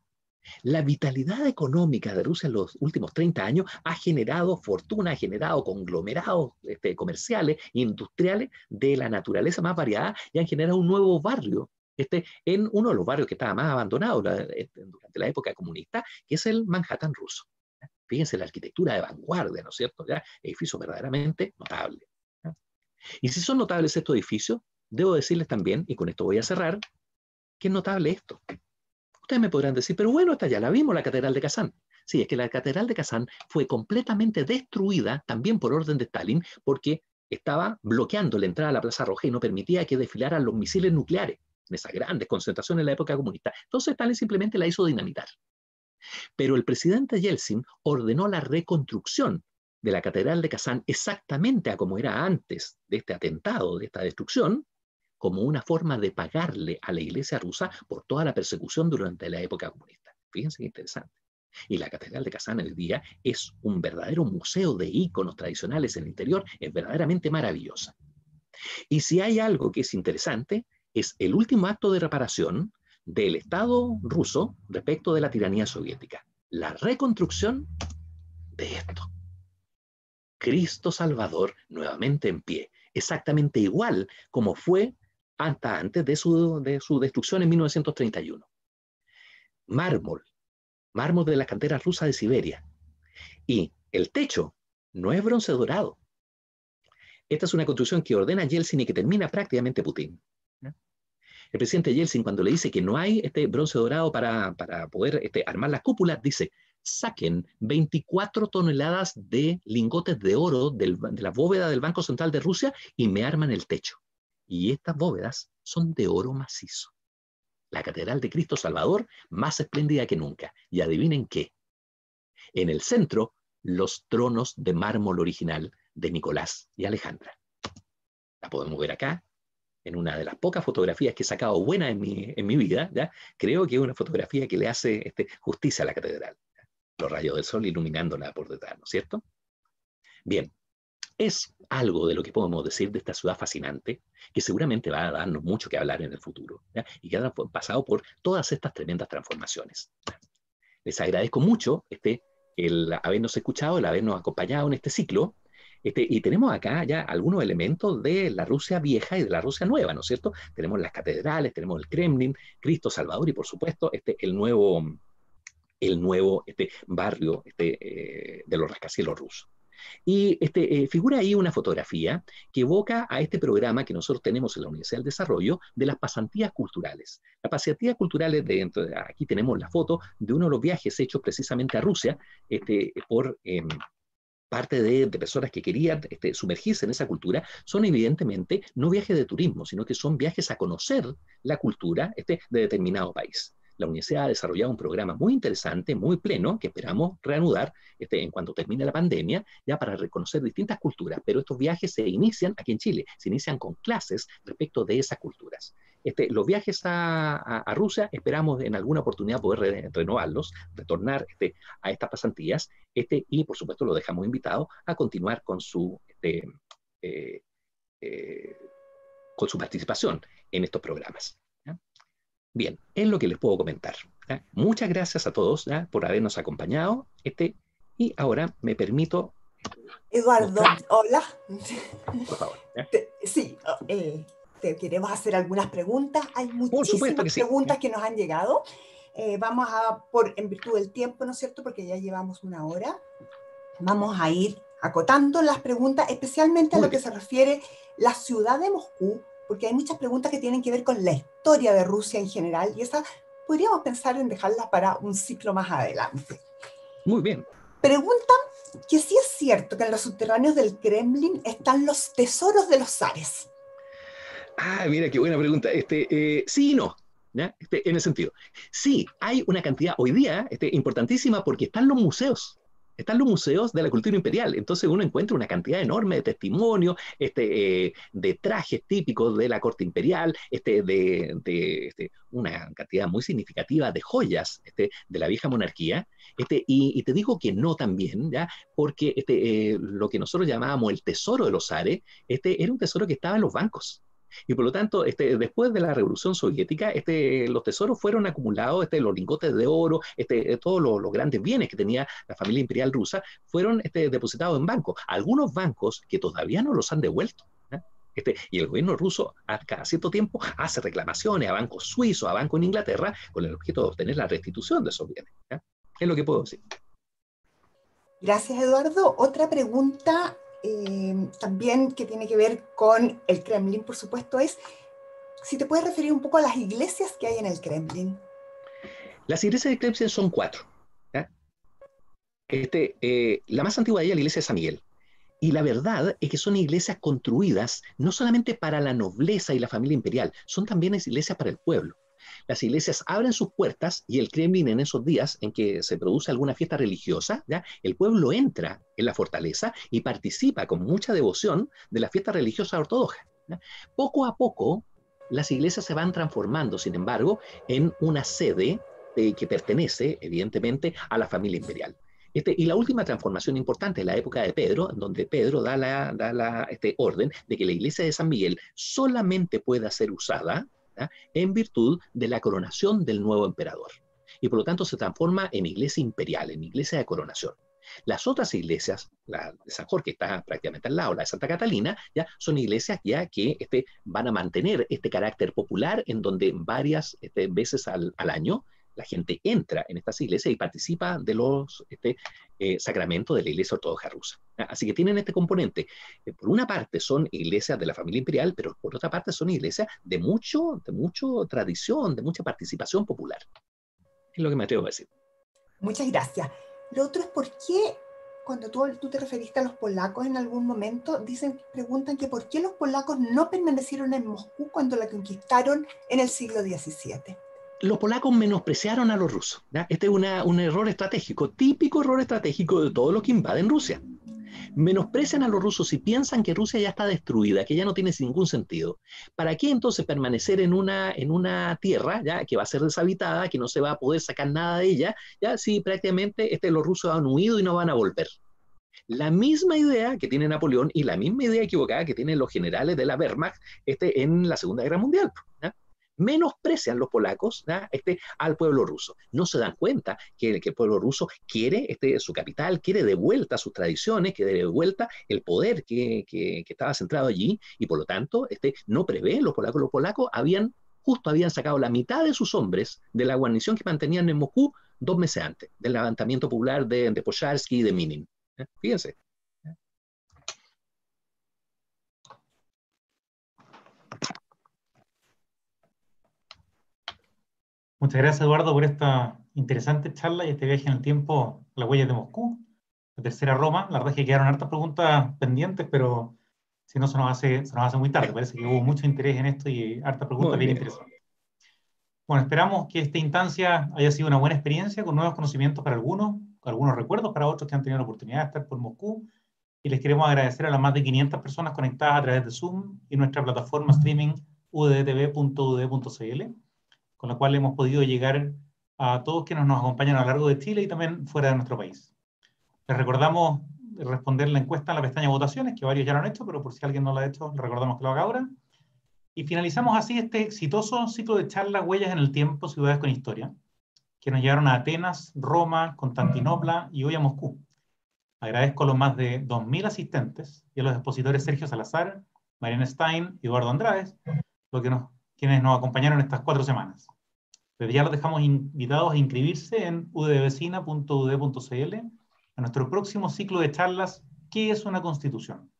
la vitalidad económica de Rusia en los últimos 30 años ha generado fortuna, ha generado conglomerados este, comerciales, industriales de la naturaleza más variada y han generado un nuevo barrio este, en uno de los barrios que estaba más abandonado este, durante la época comunista, que es el Manhattan ruso. Fíjense la arquitectura de vanguardia, ¿no es cierto? Edificio verdaderamente notable. Y si son notables estos edificios, debo decirles también, y con esto voy a cerrar, que es notable esto. Ustedes me podrán decir, pero bueno, hasta ya la vimos, la Catedral de Kazán. Sí, es que la Catedral de Kazán fue completamente destruida, también por orden de Stalin, porque estaba bloqueando la entrada a la Plaza Roja y no permitía que desfilaran los misiles nucleares, en esas grandes concentraciones en la época comunista. Entonces Stalin simplemente la hizo dinamitar. Pero el presidente Yeltsin ordenó la reconstrucción de la Catedral de Kazán exactamente a como era antes de este atentado, de esta destrucción, como una forma de pagarle a la iglesia rusa por toda la persecución durante la época comunista. Fíjense qué interesante. Y la Catedral de Kazán hoy día es un verdadero museo de íconos tradicionales en el interior, es verdaderamente maravillosa. Y si hay algo que es interesante, es el último acto de reparación del Estado ruso respecto de la tiranía soviética, la reconstrucción de esto. Cristo Salvador nuevamente en pie, exactamente igual como fue hasta antes de su, destrucción en 1931. Mármol, mármol de la cantera rusa de Siberia. Y el techo no es bronce dorado. Esta es una construcción que ordena Yeltsin y que termina prácticamente Putin. El presidente Yeltsin, cuando le dice que no hay este bronce dorado para, poder este, armar las cúpulas, dice, saquen 24 toneladas de lingotes de oro de la bóveda del Banco Central de Rusia y me arman el techo y estas bóvedas son de oro macizo. La Catedral de Cristo Salvador, más espléndida que nunca. Y adivinen qué. En el centro, los tronos de mármol original de Nicolás y Alejandra. La podemos ver acá, en una de las pocas fotografías que he sacado buena en mi, en mi vida, creo que es una fotografía que le hace este, justicia a la catedral. Los rayos del sol iluminándola por detrás, ¿no es cierto? Bien, es algo de lo que podemos decir de esta ciudad fascinante, que seguramente va a darnos mucho que hablar en el futuro, y que ha pasado por todas estas tremendas transformaciones. Les agradezco mucho este, el habernos escuchado, el habernos acompañado en este ciclo, este, y tenemos acá ya algunos elementos de la Rusia vieja y de la Rusia nueva, ¿no es cierto? Tenemos las catedrales, tenemos el Kremlin, Cristo Salvador y por supuesto este, el nuevo, el nuevo este, barrio este, eh, de los rascacielos rusos. Y este, eh, figura ahí una fotografía que evoca a este programa que nosotros tenemos en la Universidad del Desarrollo de las pasantías culturales. Las pasantías culturales, de, aquí tenemos la foto de uno de los viajes hechos precisamente a Rusia este, por... Em, parte de, personas que querían este, sumergirse en esa cultura, son evidentemente no viajes de turismo, sino que son viajes a conocer la cultura de determinado país la universidad ha desarrollado un programa muy interesante, muy pleno, que esperamos reanudar este, en cuanto termine la pandemia, ya para reconocer distintas culturas, pero estos viajes se inician aquí en Chile, se inician con clases respecto de esas culturas. Este, los viajes a, Rusia esperamos en alguna oportunidad poder renovarlos, retornar este, a estas pasantías, este, y por supuesto lo dejamos invitado a continuar con su, eh, eh, con su participación en estos programas. Bien, es lo que les puedo comentar. Muchas gracias a todos por habernos acompañado. Este, y ahora me permito. Eduardo, hola. Por favor. sí, eh, te queremos hacer algunas preguntas. Hay muchísimas preguntas que nos han llegado. Eh, vamos a, por, en virtud del tiempo, ¿no es cierto? Porque ya llevamos una hora. Vamos a ir acotando las preguntas, especialmente a lo que se refiere la ciudad de Moscú porque hay muchas preguntas que tienen que ver con la historia de Rusia en general y esas podríamos pensar en dejarlas para un ciclo más adelante. Muy bien. Preguntan que sí es cierto que en los subterráneos del Kremlin están los tesoros de los zares. Ah, mira, qué buena pregunta. Este, eh, sí y no. Este, en el sentido. Sí, hay una cantidad hoy día este, importantísima porque están los museos están los museos de la cultura imperial. Entonces uno encuentra una cantidad enorme de testimonios, este, eh, de trajes típicos de la corte imperial, este, de, este, una cantidad muy significativa de joyas este, de la vieja monarquía. Este, y, te digo que no también, ¿ya? porque este, eh, lo que nosotros llamábamos el tesoro de los ares, este, era un tesoro que estaba en los bancos. Y por lo tanto, este, después de la Revolución Soviética, este, los tesoros fueron acumulados, este, los lingotes de oro, este, eh, todos los, los grandes bienes que tenía la familia imperial rusa, fueron este, depositados en bancos. Algunos bancos que todavía no los han devuelto. Este, y el gobierno ruso, a cada cierto tiempo, hace reclamaciones a bancos suizos, a bancos en Inglaterra, con el objeto de obtener la restitución de esos bienes. Es lo que puedo decir. Gracias, Eduardo. Otra pregunta Em, también que tiene que ver con el Kremlin, por supuesto, es si te puedes referir un poco a las iglesias que hay en el Kremlin. Las iglesias de Kremlin son cuatro. Este, eh, la más antigua de ellas, la iglesia de San Miguel. Y la verdad es que son iglesias construidas no solamente para la nobleza y la familia imperial, son también iglesias para el pueblo las iglesias abren sus puertas y el Kremlin en esos días en que se produce alguna fiesta religiosa, ¿ya? el pueblo entra en la fortaleza y participa con mucha devoción de la fiesta religiosa ortodoxa. Poco a poco, las iglesias se van transformando, sin embargo, en una sede eh, que pertenece, evidentemente, a la familia imperial. Este, y la última transformación importante es la época de Pedro, donde Pedro da la, este, orden de que la iglesia de San Miguel solamente pueda ser usada ¿ah? en virtud de la coronación del nuevo emperador. Y por lo tanto se transforma en iglesia imperial, en iglesia de coronación. Las otras iglesias, la de San Jorge, que está prácticamente al lado, la de Santa Catalina, ya son iglesias ya que este, van a mantener este carácter popular en donde varias este, veces al, año la gente entra en estas iglesias y participa de los este, eh, sacramentos de la iglesia ortodoxa rusa. Así que tienen este componente. Eh, por una parte son iglesias de la familia imperial, pero por otra parte son iglesias de mucho, de tradición, de mucha participación popular. Es lo que me atrevo a decir. Muchas gracias. Lo otro es por qué cuando tú, tú, te referiste a los polacos en algún momento, dicen, preguntan que por qué los polacos no permanecieron en Moscú cuando la conquistaron en el siglo XVII los polacos menospreciaron a los rusos. Este es un error estratégico, típico error estratégico de todos los que invaden Rusia. Menosprecian a los rusos y piensan que Rusia ya está destruida, que ya no tiene ningún sentido. ¿Para qué entonces permanecer en una, tierra ya que va a ser deshabitada, que no se va a poder sacar nada de ella, ya si prácticamente este, los rusos han huido y no van a volver? La misma idea que tiene Napoleón y la misma idea equivocada que tienen los generales de la Wehrmacht este, en la Segunda Guerra Mundial. ¿ya? menosprecian los polacos este, al pueblo ruso. No se dan cuenta que, el pueblo ruso quiere este, su capital, quiere de vuelta sus tradiciones, quiere de vuelta el poder que, que, estaba centrado allí y por lo tanto este, no prevé los polacos. Los polacos habían justo habían sacado la mitad de sus hombres de la guarnición que mantenían en Moscú dos meses antes del levantamiento popular de, de y de Minin. Fíjense, Muchas gracias, Eduardo, por esta interesante charla y este viaje en el tiempo a las huellas de Moscú, la tercera Roma. La verdad es que quedaron hartas preguntas pendientes, pero si no, se nos hace, se nos hace muy tarde. Parece que hubo mucho interés en esto y hartas preguntas bien, bien interesantes. Bueno, esperamos que esta instancia haya sido una buena experiencia, con nuevos conocimientos para algunos, algunos recuerdos para otros que han tenido la oportunidad de estar por Moscú. Y les queremos agradecer a las más de 500 personas conectadas a través de Zoom y nuestra plataforma streaming udtv.ud.cl con la cual hemos podido llegar a todos quienes nos acompañan a lo largo de Chile y también fuera de nuestro país. Les recordamos responder la encuesta en la pestaña votaciones, que varios ya lo han hecho, pero por si alguien no lo ha hecho, le recordamos que lo haga ahora. Y finalizamos así este exitoso ciclo de charlas Huellas en el Tiempo, Ciudades con Historia, que nos llevaron a Atenas, Roma, Constantinopla y hoy a Moscú. Agradezco a los más de 2.000 asistentes y a los expositores Sergio Salazar, Mariana Stein y Eduardo Andrade, nos, quienes nos acompañaron estas cuatro semanas. Pero ya los dejamos invitados a inscribirse en udvecina.ud.cl a nuestro próximo ciclo de charlas, ¿qué es una constitución?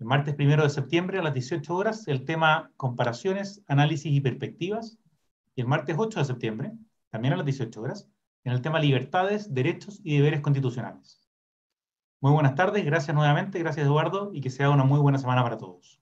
El martes primero de septiembre a las 18 horas, el tema comparaciones, análisis y perspectivas. Y el martes 8 de septiembre, también a las 18 horas, en el tema libertades, derechos y deberes constitucionales. Muy buenas tardes, gracias nuevamente, gracias Eduardo y que sea una muy buena semana para todos.